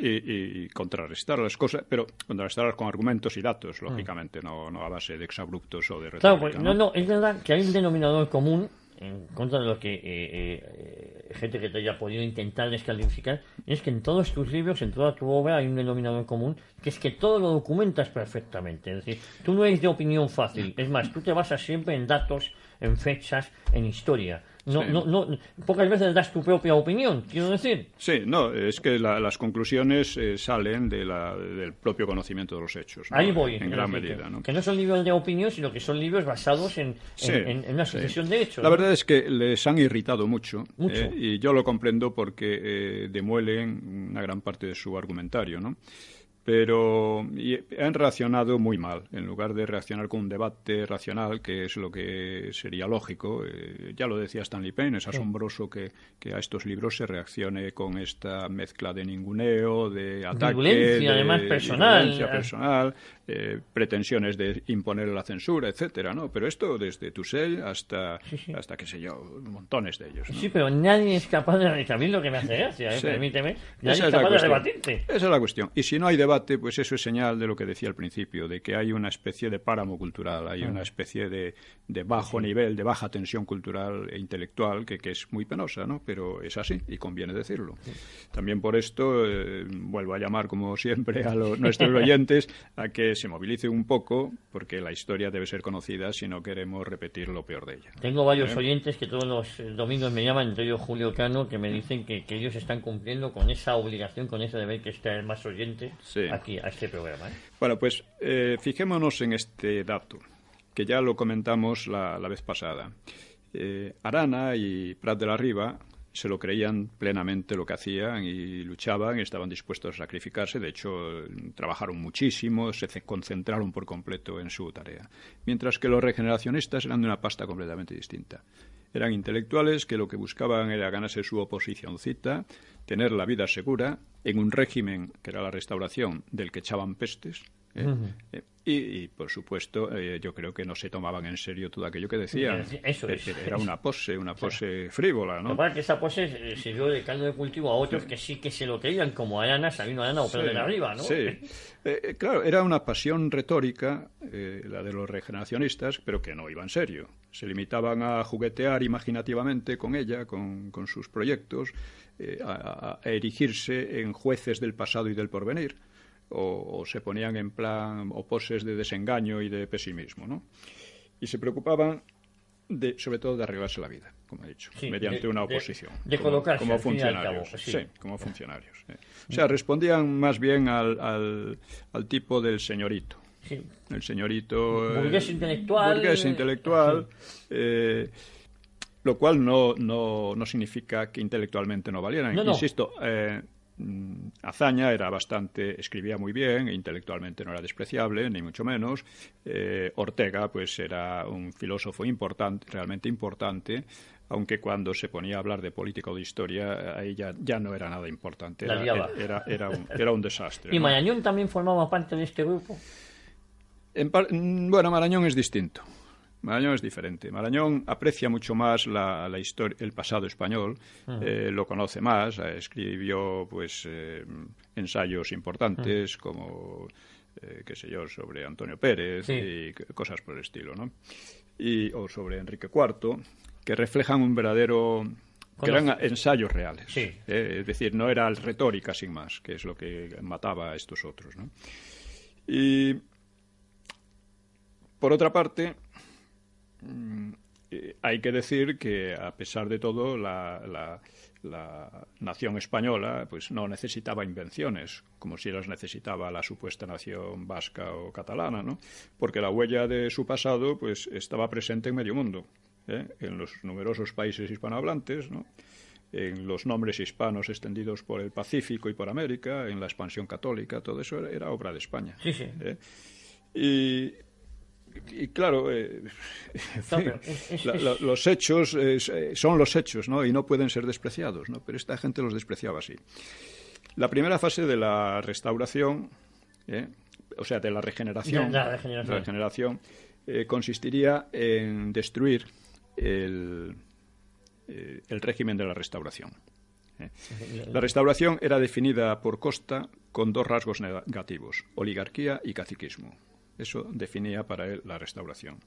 y, contrarrestar las cosas, pero contrarrestarlas con argumentos y datos, mm. lógicamente, no, a base de exabruptos o de retórica, pues, ¿no? ¿no? es verdad que hay un denominador común en contra de lo que eh, eh, eh, gente que te haya podido intentar descalificar, es que en todos tus libros, en toda tu obra, hay un denominador común, que es que todo lo documentas perfectamente. Es decir, tú no eres de opinión fácil, es más, tú te basas siempre en datos, en fechas, en historia. No, no, pocas veces das tu propia opinión, quiero decir. Sí, no, es que las conclusiones eh, salen de del propio conocimiento de los hechos. Ahí voy. En gran medida. Que, no son libros de opinión, sino que son libros basados en, una sucesión de hechos. La verdad es que les han irritado eh, mucho. y yo lo comprendo porque eh, demuelen una gran parte de su argumentario, ¿no? pero han reaccionado muy mal. En lugar de reaccionar con un debate racional, que es lo que sería lógico, eh, ya lo decía Stanley Payne, es asombroso que, a estos libros se reaccione con esta mezcla de ninguneo, de ataque, violencia, de, además personal, violencia personal eh, pretensiones de imponer la censura, etcétera, ¿no? Pero esto desde Tusell hasta, hasta qué sé yo, montones de ellos. Sí, pero nadie es capaz de... A lo que me hace ¿eh? permíteme, nadie es capaz de Esa es la cuestión. Y si no hay debate pues eso es señal de lo que decía al principio, de que hay una especie de páramo cultural, hay una especie de, bajo nivel, de baja tensión cultural e intelectual que, es muy penosa, ¿no? Pero es así y conviene decirlo. También por esto eh, vuelvo a llamar, como siempre, a los, nuestros [LAUGHS] oyentes a que se movilicen un poco, porque la historia debe ser conocida si no queremos repetir lo peor de ella. Tengo varios ¿Eh? oyentes que todos los eh, domingos me llaman, entre Julio Cano, que me dicen que, ellos están cumpliendo con esa obligación, con ese deber que está el más oyente. Sí. Este ¿eh? Bueno, pues eh, fijémonos en este dato, que ya lo comentamos la, vez pasada. Eh, Arana y Prat de la Riva se lo creían plenamente lo que hacían y luchaban, y estaban dispuestos a sacrificarse, de hecho trabajaron muchísimo, se concentraron por completo en su tarea, mientras que los regeneracionistas eran de una pasta completamente distinta. Eran intelectuales que lo que buscaban era ganarse su oposicioncita, tener la vida segura en un régimen que era la restauración del que echaban pestes. ¿eh? Eh, y, por supuesto, eh, yo creo que no se tomaban en serio todo aquello que decían. Eso Era una pose, una pose frívola, ¿no? que esa pose sirvió de caldo de cultivo a otros que sí que se lo creían, como Ayana, Sabino Ayana o de Arriba, ¿no? Sí. claro, era una pasión retórica, la de los regeneracionistas, pero que no iba en serio. Se limitaban a juguetear imaginativamente con ella, con sus proyectos, eh, a, erigirse en jueces del pasado y del porvenir, o, se ponían en plan o poses de desengaño y de pesimismo, ¿no? Y se preocupaban de, sobre todo de arreglarse la vida, como he dicho, mediante una oposición. De, como, funcionarios. como funcionarios. Eh. O sea, mm. respondían más bien al, tipo del señorito. El señorito. Burgués eh, intelectual. Burgués intelectual lo cual no, no, no significa que intelectualmente no valieran. Insisto, eh, mm, Azaña era bastante, escribía muy bien, e intelectualmente no era despreciable, ni mucho menos. Eh, Ortega, pues era un filósofo importante, realmente importante, aunque cuando se ponía a hablar de política o de historia, ahí ya, ya no era nada importante, era, era, era, un, desastre. [LAUGHS] ¿Y Marañón también formaba parte de este grupo? Mm, bueno, Marañón es distinto. Marañón es diferente. Marañón aprecia mucho más la, historia, el pasado español, eh, lo conoce más, eh, escribió pues eh, ensayos importantes como qué sé yo sobre Antonio Pérez y cosas por el estilo, ¿no? o sobre Enrique IV, que reflejan un verdadero que eran ensayos reales. es decir, no era retórica sin más, que es lo que mataba a estos otros, ¿no? Y por otra parte, Mm, eh, hay que decir que, a pesar de todo, la, nación española pues no necesitaba invenciones, como si las necesitaba la supuesta nación vasca o catalana, ¿no? porque la huella de su pasado pues estaba presente en medio mundo, ¿eh? en los numerosos países hispanohablantes, en los nombres hispanos extendidos por el Pacífico y por América, en la expansión católica, todo eso era obra de España. ¿eh? Y y claro, los hechos eh, son los hechos, ¿no? Y no pueden ser despreciados, ¿no? Pero esta gente los despreciaba así. La primera fase de la restauración, ¿eh? o sea, de la regeneración, regeneración. Eh, consistiría en destruir el régimen de la restauración. La restauración era definida por Costa con dos rasgos negativos, oligarquía y caciquismo. Eso definía para él la restauración.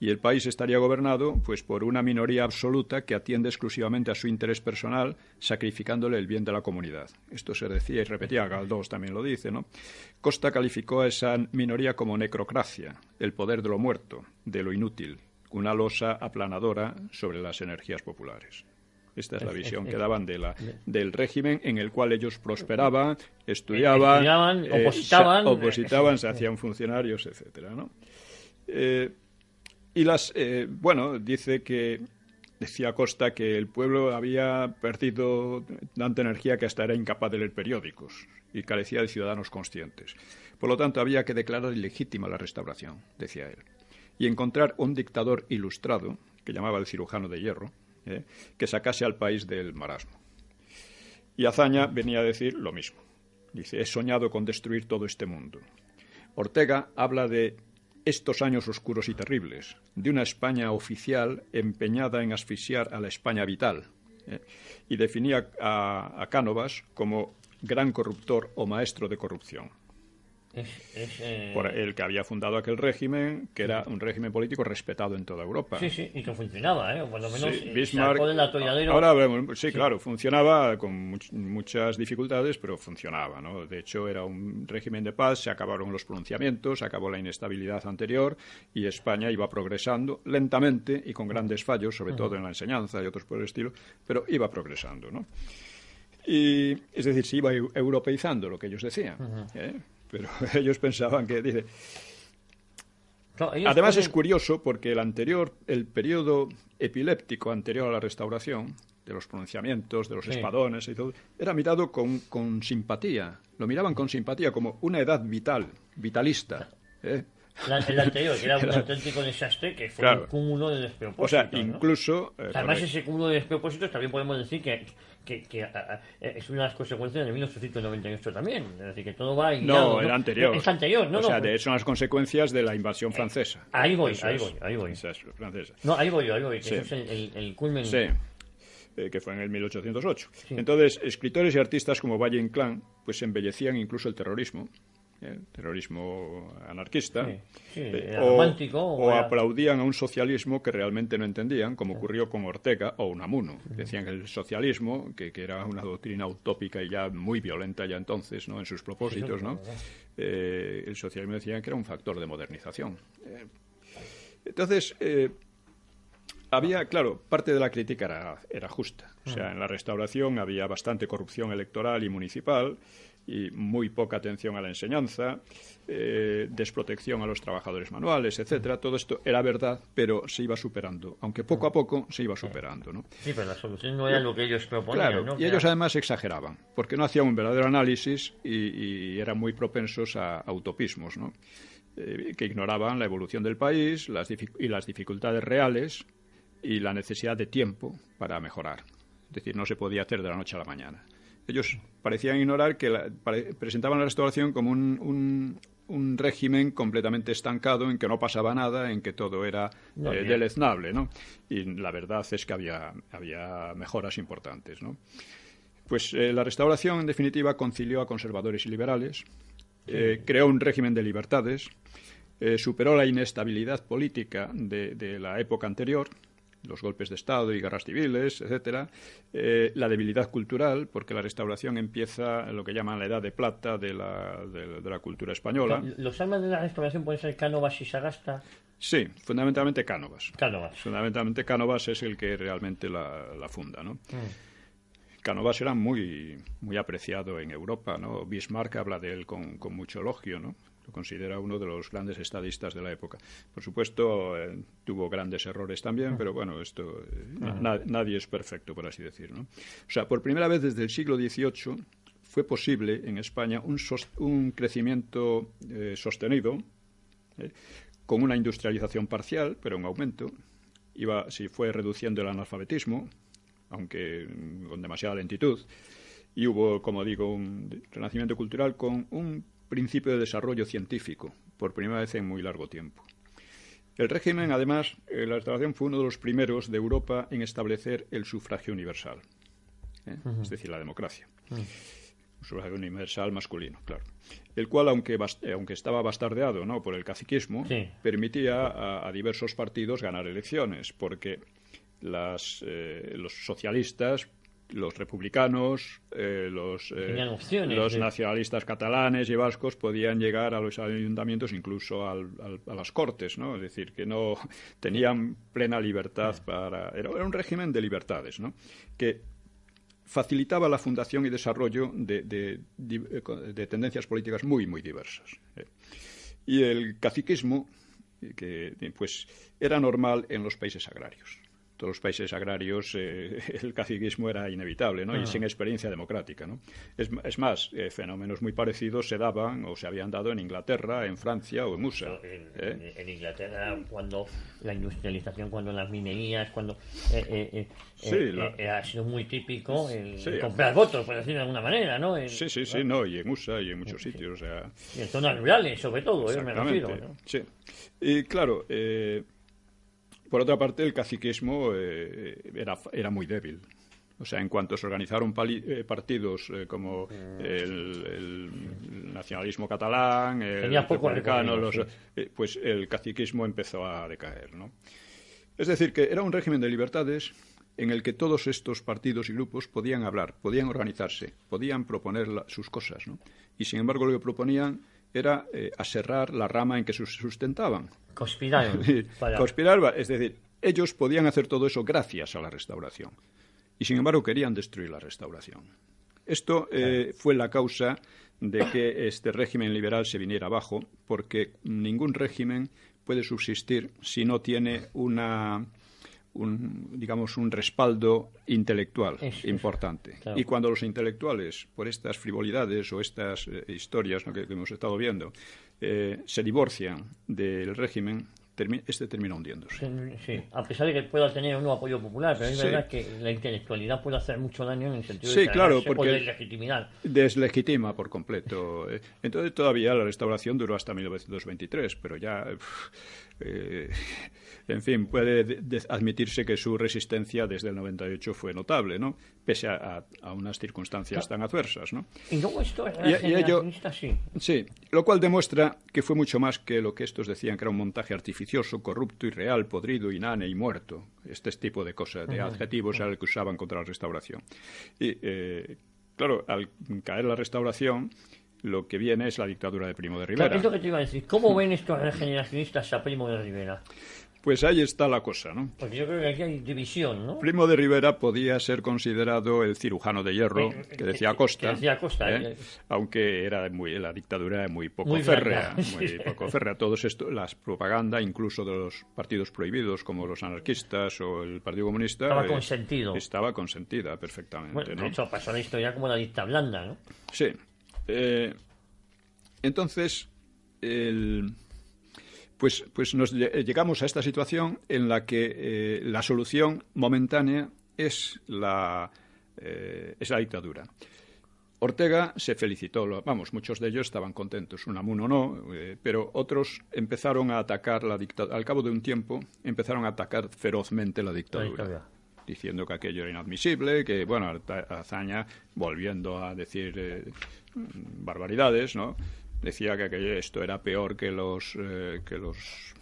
Y el país estaría gobernado pues por una minoría absoluta que atiende exclusivamente a su interés personal, sacrificándole el bien de la comunidad. Esto se decía y repetía, Galdós también lo dice, ¿no? Costa calificó a esa minoría como necrocracia, el poder de lo muerto, de lo inútil, una losa aplanadora sobre las energías populares. Esta es la visión que daban de la, del régimen en el cual ellos prosperaban, eh, estudiaban, eh, opositaban, se, eh, hacían funcionarios, etcétera, y las, bueno, dice que decía Costa que el pueblo había perdido tanta energía que hasta era incapaz de leer periódicos y carecía de ciudadanos conscientes. Por lo tanto, había que declarar ilegítima la restauración, decía él, y encontrar un dictador ilustrado, que llamaba el cirujano de hierro, ¿eh? que sacase al país del marasmo. Y Azaña venía a decir lo mismo. Dice, he soñado con destruir todo este mundo. Ortega habla de estos años oscuros y terribles, de una España oficial empeñada en asfixiar a la España vital, ¿eh? y definía a Cánovas como gran corruptor o maestro de corrupción. Eh, por el que había fundado aquel régimen, que era un régimen político respetado en toda Europa. Sí, sí, y que funcionaba, ¿eh? Por lo menos sí, eh, Bismarck, Ahora sí, claro, funcionaba con muchas dificultades, pero funcionaba, ¿no? De hecho, era un régimen de paz, se acabaron los pronunciamientos, se acabó la inestabilidad anterior y España iba progresando lentamente y con grandes fallos, sobre todo en la enseñanza y otros por el estilo, pero iba progresando, ¿no? Y, es decir, se iba europeizando, lo que ellos decían. Pero [LAUGHS] ellos pensaban que, dice... Además es curioso porque el anterior, el periodo epiléptico anterior a la restauración, de los pronunciamientos, de los espadones y todo, era mirado con, con, simpatía. Lo miraban con simpatía como una edad vital, vitalista. ¿eh? el anterior, que era un [LAUGHS] auténtico desastre, que fue un cúmulo de despropósitos. O sea, incluso. Eh, además, ese cúmulo de despropósitos también podemos decir que, eh, es una de las consecuencias de 1898 también. Es decir, que todo va. y no, el anterior. Es anterior, ¿no? O sea, de, pues son las consecuencias de la invasión eh, francesa. ahí voy, ahí voy, ahí voy. Francesa. No, ahí voy yo, ahí voy. Que sí. Eso es el, el, culmen. Sí que fue en el 1808. Entonces, escritores y artistas como Valle Inclán pues embellecían incluso el terrorismo eh, terrorismo anarquista, eh, o, aplaudían a un socialismo que realmente no entendían, como ocurrió con Ortega o Unamuno. Decían que el socialismo, que, era una doctrina utópica y ya muy violenta ya entonces en sus propósitos, eh, el socialismo decían que era un factor de modernización. entonces, había, claro, parte de la crítica era, era justa. O sea, ah. en la restauración había bastante corrupción electoral y municipal y muy poca atención a la enseñanza, eh, desprotección a los trabajadores manuales, etcétera. Todo esto era verdad, pero se iba superando, aunque poco a poco se iba superando. ¿no? Sí, pero la solución no era lo que ellos proponían. y ellos además exageraban, porque no hacían un verdadero análisis y, eran muy propensos a, utopismos, eh, que ignoraban la evolución del país y las dificultades reales y la necesidad de tiempo para mejorar. Es decir, no se podía hacer de la noche a la mañana ellos parecían ignorar que presentaban la restauración como un, régimen completamente estancado, en que no pasaba nada, en que todo era eh, deleznable, ¿no? Y la verdad es que había, mejoras importantes, ¿no? Pues eh, la restauración, en definitiva, concilió a conservadores y liberales, eh, creó un régimen de libertades, superó la inestabilidad política de la época anterior, los golpes de Estado y guerras civiles, etcétera, eh, la debilidad cultural, porque la restauración empieza en lo que llaman la edad de plata de la, de, la cultura española. Los almas de la restauración pueden ser Cánovas y Sagasta. Sí, fundamentalmente Cánovas. Cánovas. Fundamentalmente Cánovas es el que realmente la, funda, ¿no? Mm. Canovas era muy, muy apreciado en Europa, ¿no? Bismarck habla de él con, con mucho elogio, ¿no? Lo considera uno de los grandes estadistas de la época. Por supuesto, eh, tuvo grandes errores también, pero bueno, esto eh, nadie es perfecto, por así decirlo. O sea, por primera vez desde el siglo XVIII fue posible en España un, crecimiento eh, sostenido con una industrialización parcial, pero un aumento. Iba, si fue reduciendo el analfabetismo, aunque con demasiada lentitud. Y hubo, como digo, un renacimiento cultural con un principio de desarrollo científico, por primera vez en muy largo tiempo. El régimen, además, eh, la restauración fue uno de los primeros de Europa en establecer el sufragio universal, ¿eh? es decir, la democracia. Un sufragio universal masculino, claro. El cual, aunque, eh, aunque estaba bastardeado ¿no? por el caciquismo, permitía a, diversos partidos ganar elecciones, porque las, los socialistas los republicanos, eh, los, eh, nacionalistas catalanes y vascos podían llegar a los ayuntamientos, incluso al, a las cortes, ¿no? Es decir, que no [LAUGHS] tenían plena libertad para... Era, un régimen de libertades, ¿no? Que facilitaba la fundación y desarrollo de, de, eh, de tendencias políticas muy, muy diversas. Y el caciquismo, que pues era normal en los países agrarios todos los países agrarios eh, [LAUGHS] el caciquismo era inevitable ¿no? y ah. sin experiencia democrática. ¿no? Es, es más, eh, fenómenos muy parecidos se daban o se habían dado en Inglaterra, en Francia o en USA. ¿eh? En, Inglaterra, cuando la industrialización, cuando las minerías, cuando ha sido muy típico el comprar votos, por decirlo de alguna manera. ¿no? sí, sí, sí, no, y en USA y en muchos sitios. O sea... Y en zonas rurales, sobre todo, me refiero. ¿no? Sí. Y claro, por otra parte, el caciquismo eh, era, era muy débil. O sea, en cuanto se organizaron eh, partidos eh, como el, nacionalismo catalán, el republicano, pues el caciquismo empezó a decaer. Es decir, que era un régimen de libertades en el que todos estos partidos y grupos podían hablar, podían organizarse, podían proponer sus cosas. Y sin embargo, lo que proponían era eh, aserrar la rama en que se sustentaban. conspirar, [LAUGHS] conspirar, es decir, ellos podían hacer todo eso gracias a la restauración. Y sin embargo querían destruir la restauración. Esto eh, fue la causa de que este régimen liberal se viniera abajo, porque ningún régimen puede subsistir si no tiene una un, digamos, un respaldo intelectual importante. Y cuando los intelectuales, por estas frivolidades o estas eh, historias que, hemos estado viendo, eh, se divorcian del régimen, este termina hundiéndose. Sí, a pesar de que pueda tener un nuevo apoyo popular, pero es verdad que la intelectualidad puede hacer mucho daño en el sentido de claro, puede deslegitimar. Deslegitima por completo. Eh, entonces todavía la restauración duró hasta 1923, pero ya... Eh, en fin, puede admitirse que su resistencia desde el 98 fue notable, ¿no? Pese a, unas circunstancias ah. tan adversas, ¿no? Y luego esto es... sí. lo cual demuestra que fue mucho más que lo que estos decían que era un montaje artificioso, corrupto, irreal, podrido, inane y muerto. Este tipo de cosas, de adjetivos era que usaban contra la restauración. Y, eh, claro, al caer la restauración lo que viene es la dictadura de Primo de Rivera. Claro, ¿Cómo ven estos regeneracionistas a Primo de Rivera? Pues ahí está la cosa, ¿no? Porque yo creo que aquí hay división, ¿no? Primo de Rivera podía ser considerado el cirujano de hierro, eh, eh, eh, que decía Costa. decía Costa Aunque era muy, la dictadura era muy poco férrea, [LAUGHS] muy poco férrea. Todos esto, las propaganda, incluso de los partidos prohibidos, como los anarquistas o el Partido Comunista. Estaba Estaba consentida perfectamente. de hecho, pasó la historia como la dicta blanda, ¿no? Sí. Eh, entonces, pues, pues nos llegamos a esta situación en la que eh, la solución momentánea es la, eh, es la dictadura. Ortega se felicitó, vamos, muchos de ellos estaban contentos, un Unamuno no, pero otros empezaron a atacar la dictadura, al cabo de un tiempo empezaron a atacar ferozmente La dictadura diciendo que aquello era inadmisible, que, bueno, Azaña volviendo a decir eh, barbaridades, ¿no? Decía que aquello, esto era peor que los, eh, que los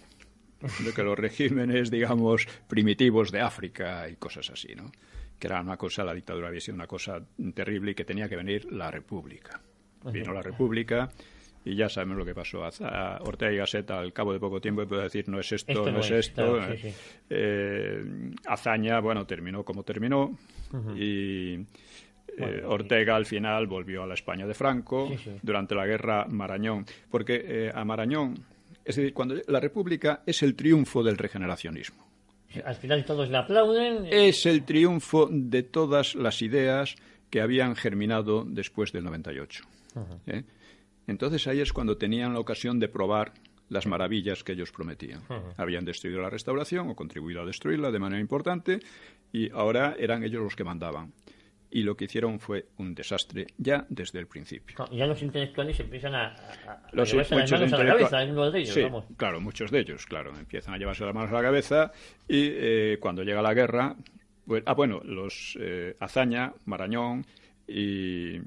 que los regímenes, digamos, primitivos de África y cosas así, ¿no? Que era una cosa, la dictadura había sido una cosa terrible y que tenía que venir la república. Vino la república y ya sabemos lo que pasó. A, Ortega y Gasset al cabo de poco tiempo puedo decir no es esto, no, es, esto. Eh, Azaña, bueno, terminó como terminó eh, y Ortega al final volvió a la España de Franco durante la guerra Marañón, porque eh, a Marañón, es decir, cuando la República es el triunfo del regeneracionismo. Al final todos le aplauden. Es el triunfo de todas las ideas que habían germinado después del 98. Entonces ahí es cuando tenían la ocasión de probar las maravillas que ellos prometían. Habían destruido la restauración o contribuido a destruirla de manera importante y ahora eran ellos los que mandaban. Y lo que hicieron fue un desastre ya desde el principio. ya los intelectuales empiezan a, llevarse las manos a la cabeza, de claro, muchos de ellos, claro, empiezan a llevarse las manos a la cabeza y eh, cuando llega la guerra, pues, ah, bueno, los eh, Azaña, Marañón y,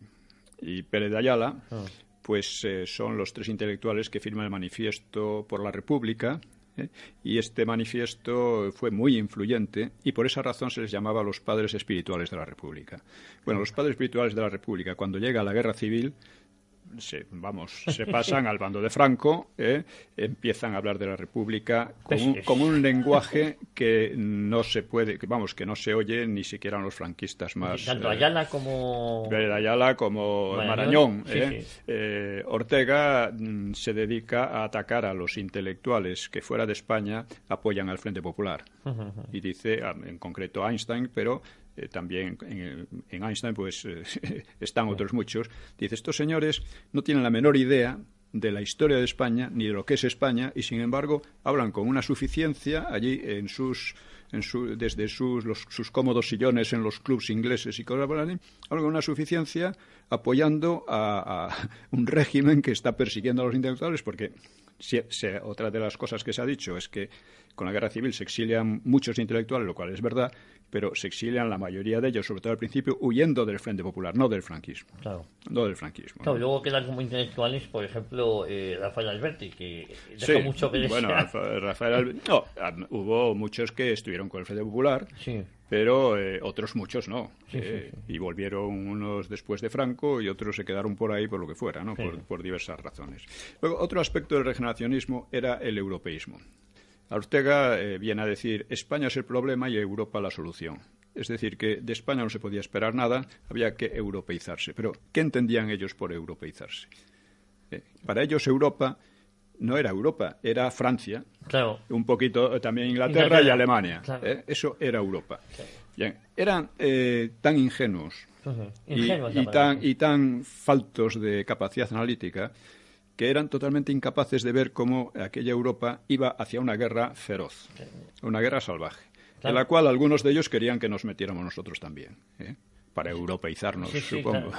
Pérez de Ayala... Ah pues eh, son los tres intelectuales que firman el manifiesto por la República. ¿eh? Y este manifiesto fue muy influyente y por esa razón se les llamaba los padres espirituales de la República. Bueno, los padres espirituales de la República, cuando llega la guerra civil, vamos, se pasan al bando de Franco, ¿eh? empiezan a hablar de la República con un, lenguaje que no se puede, vamos, que no se oye ni siquiera a los franquistas más. Tanto eh, Ayala como. Ayala como Marañón. ¿eh? Ortega mm, se dedica a atacar a los intelectuales que fuera de España apoyan al Frente Popular. Y dice, ah, en concreto Einstein, pero eh, también en, Einstein pues eh, [LAUGHS] están otros muchos, dice, estos señores no tienen la menor idea de la historia de España ni de lo que es España y sin embargo hablan con una suficiencia allí en sus en su, desde sus, sus cómodos sillones en los clubs ingleses y cosas hablan con una suficiencia apoyando a, [LAUGHS] un régimen que está persiguiendo a los intelectuales porque otra de las cosas que se ha dicho es que con la guerra civil se exilian muchos intelectuales, lo cual es verdad, pero se exilian la mayoría de ellos, sobre todo al principio, huyendo del Frente Popular, no del franquismo. No del franquismo. luego quedan como intelectuales, por ejemplo, eh, Rafael Alberti, que dejó mucho que Bueno, Rafael, No, ah, hubo muchos que estuvieron con el Frente Popular. Sí pero eh, otros muchos no. Eh, y volvieron unos después de Franco y otros se quedaron por ahí por lo que fuera, ¿no? por, por diversas razones. Luego, otro aspecto del regeneracionismo era el europeísmo. Ortega eh, viene a decir España es el problema y Europa la solución. Es decir, que de España no se podía esperar nada, había que europeizarse. Pero, ¿qué entendían ellos por europeizarse? Eh, para ellos Europa no era Europa, era Francia, claro. un poquito eh, también Inglaterra, y Alemania. eso era Europa. eran tan ingenuos, tan, y, tan, faltos de capacidad analítica que eran totalmente incapaces de ver cómo aquella Europa iba hacia una guerra feroz, una guerra salvaje, en la cual algunos de ellos querían que nos metiéramos nosotros también. ¿eh? para europeizarnos, supongo.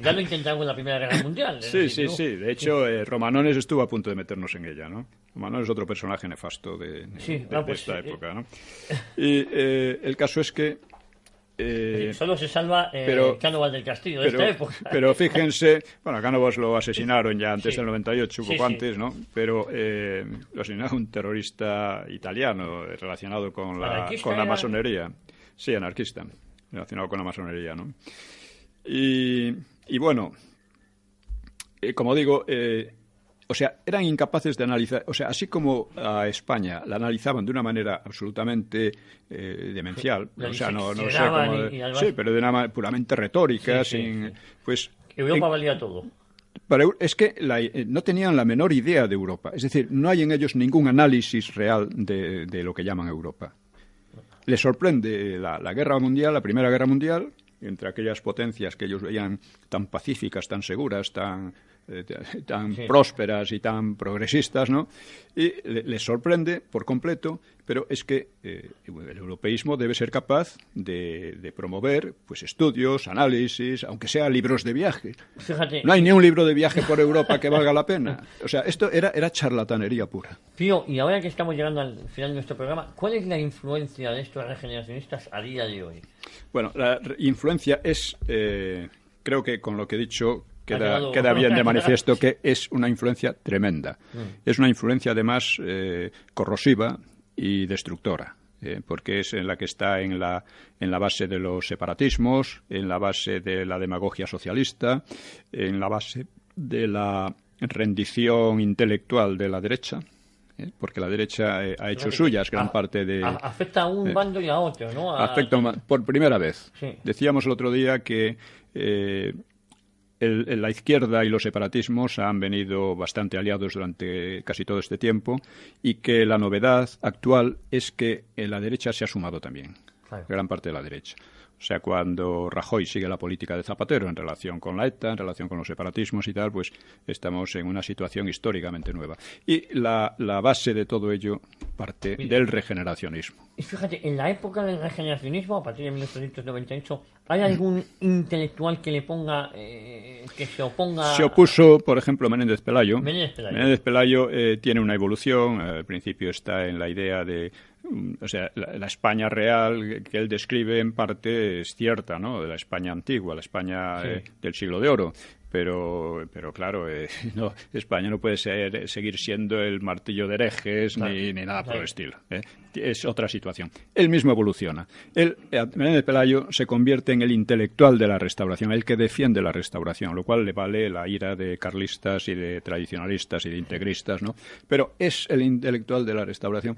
ya lo intentamos en la Primera Guerra Mundial. Sí, eh, sí, sí. De hecho, eh, Romanones estuvo a punto de meternos en ella, ¿no? Romanones es otro personaje nefasto de, ah, pues esta época, ¿no? Y el caso es que eh, solo se salva eh, Cánovas del Castillo pero, esta época. Pero fíjense, bueno, Cánovas lo asesinaron ya antes del 98, poco antes, ¿no? Pero eh, lo asesinó un terrorista italiano relacionado con la, con la masonería. Sí, anarquista, relacionado con la masonería, ¿no? Y, bueno, como digo, eh, o sea, eran incapaces de analizar, o sea, así como a España la analizaban de una manera absolutamente eh, demencial, o sea, no, sé cómo, sí, pero de una manera puramente retórica, sin, pues, Europa valía todo. es que eh, no tenían la menor idea de Europa, es decir, no hay en ellos ningún análisis real de, lo que llaman Europa. Les sorprende la guerra mundial, la primera guerra mundial, entre aquellas potencias que ellos veían tan pacíficas, tan seguras, tan eh, tan prósperas y tan progresistas, ¿no? Y les sorprende por completo, pero es que eh, el europeísmo debe ser capaz de, promover pues estudios, análisis, aunque sea libros de viaje. No hay ni un libro de viaje por Europa que valga la pena. O sea, esto era, era charlatanería pura. Pío, y ahora que estamos llegando al final de nuestro programa, ¿cuál es la influencia de estos regeneracionistas a día de hoy? Bueno, la influencia es, eh, creo que con lo que he dicho, queda, bien de manifiesto que es una influencia tremenda. Mm. Es una influencia además eh, corrosiva y destructora. Eh, porque es la que está en la, en la base de los separatismos, en la base de la demagogia socialista, en la base de la rendición intelectual de la derecha, eh, porque la derecha ha hecho suyas gran parte de... afecta a un bando y a otro, ¿no? Afecta por primera vez. Decíamos el otro día que la izquierda y los separatismos han venido bastante aliados durante casi todo este tiempo y que la novedad actual es que eh, la derecha se ha sumado también, gran parte de la derecha. O sea, cuando Rajoy sigue la política de Zapatero en relación con la ETA, en relación con los separatismos y tal, pues estamos en una situación históricamente nueva. Y la, base de todo ello parte del regeneracionismo. Y fíjate, en la época del regeneracionismo, a partir de 1998, ¿hay algún intelectual que le ponga, eh, que se oponga? Se opuso, por ejemplo, Menéndez Pelayo. Menéndez Pelayo, Menéndez Pelayo eh, tiene una evolución. Al principio está en la idea de o sea, la, España real que él describe en parte es cierta, ¿no? De la España antigua, la España eh, del siglo de oro. Pero, pero claro, eh, [LAUGHS] no, España no puede seguir siendo el martillo de herejes ni, nada por el estilo. ¿eh? Es otra situación. Él mismo evoluciona. Él, Menéndez Pelayo, se convierte en el intelectual de la restauración, el que defiende la restauración, lo cual le vale la ira de carlistas y de tradicionalistas y de integristas, ¿no? Pero es el intelectual de la restauración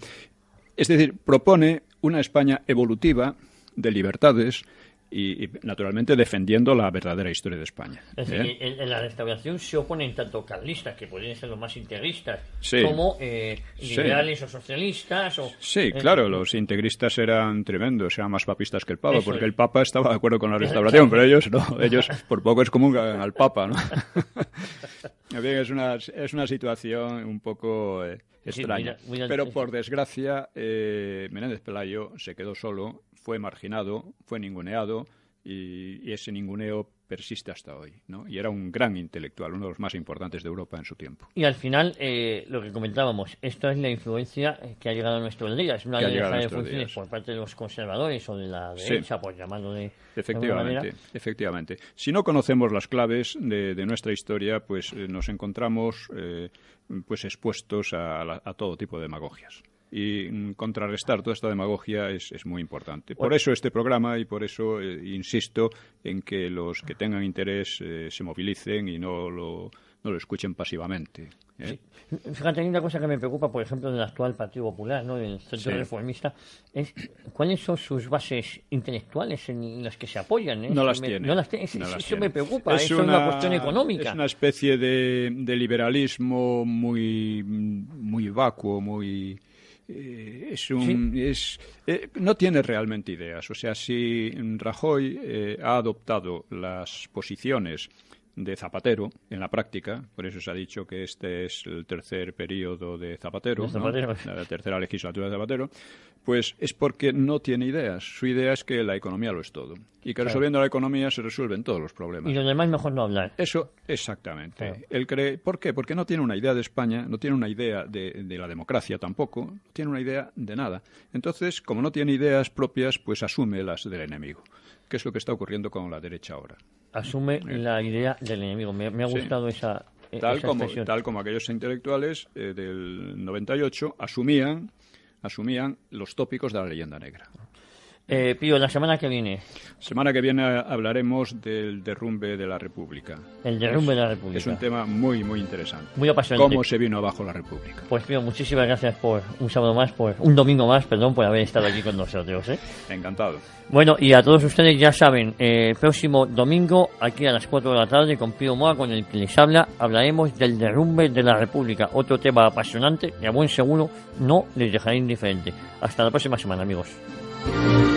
es decir, propone una España evolutiva de libertades y, naturalmente defendiendo la verdadera historia de España. Es decir, ¿eh? en, la restauración se oponen tanto carlistas, que podrían ser los más integristas, como eh, liberales o socialistas. sí, eh, claro, los integristas eran tremendos, eran más papistas que el Papa, porque el Papa estaba de acuerdo con la [LAUGHS] restauración, pero ellos no, ellos por poco es común al Papa, [LAUGHS] es una, es una situación un poco... Eh, pero por desgracia, eh, Menéndez Pelayo se quedó solo, fue marginado, fue ninguneado y ese ninguneo persiste hasta hoy. ¿no? Y era un gran intelectual, uno de los más importantes de Europa en su tiempo. Y al final, eh, lo que comentábamos, esta es la influencia eh, que ha llegado a nuestros días, una funciones por parte de los conservadores o de la derecha, por llamarlo de. Efectivamente, efectivamente. Si no conocemos las claves de, nuestra historia, pues eh, nos encontramos pues expuestos a todo tipo de demagogias y contrarrestar toda esta demagogia es, es muy importante. Por eso este programa y por eso eh, insisto en que los que tengan interés eh, se movilicen y no lo, escuchen pasivamente. ¿eh? Fíjate, hay una cosa que me preocupa, por ejemplo, del actual Partido Popular, ¿no? del Centro Reformista, es cuáles son sus bases intelectuales en las que se apoyan. No, las tiene, eso me preocupa, es una, cuestión económica. Es una especie de, de liberalismo muy, muy vacuo, muy eh, es un, es, eh, no tiene realmente ideas. O sea, si Rajoy eh, ha adoptado las posiciones de Zapatero en la práctica, por eso se ha dicho que este es el tercer periodo de Zapatero, la tercera legislatura de Zapatero, pues es porque no tiene ideas. Su idea es que la economía lo es todo y que resolviendo la economía se resuelven todos los problemas. Y los demás mejor no hablar. Eso, exactamente. Él cree, ¿Por qué? Porque no tiene una idea de España, no tiene una idea de, de la democracia tampoco, no tiene una idea de nada. Entonces, como no tiene ideas propias, pues asume las del enemigo, que es lo que está ocurriendo con la derecha ahora asume la idea del enemigo. Me, ha gustado esa, e, tal como Tal como aquellos intelectuales eh, del 98 asumían asumían los tópicos de la leyenda negra. Eh, Pío, la semana que viene. Semana que viene hablaremos del derrumbe de la República. El derrumbe de la República. Es un tema muy, muy interesante. Muy apasionante. Cómo se vino abajo la República. Pues Pío, muchísimas gracias por un sábado más, por un domingo más, perdón, por haber estado aquí con nosotros. ¿eh? Encantado. Bueno, y a todos ustedes ya saben, eh, próximo domingo, aquí a las 4 de la tarde, con Pío Moa, con el que les habla, hablaremos del derrumbe de la República. Otro tema apasionante y a buen seguro no les dejaré indiferente. Hasta la próxima semana, amigos.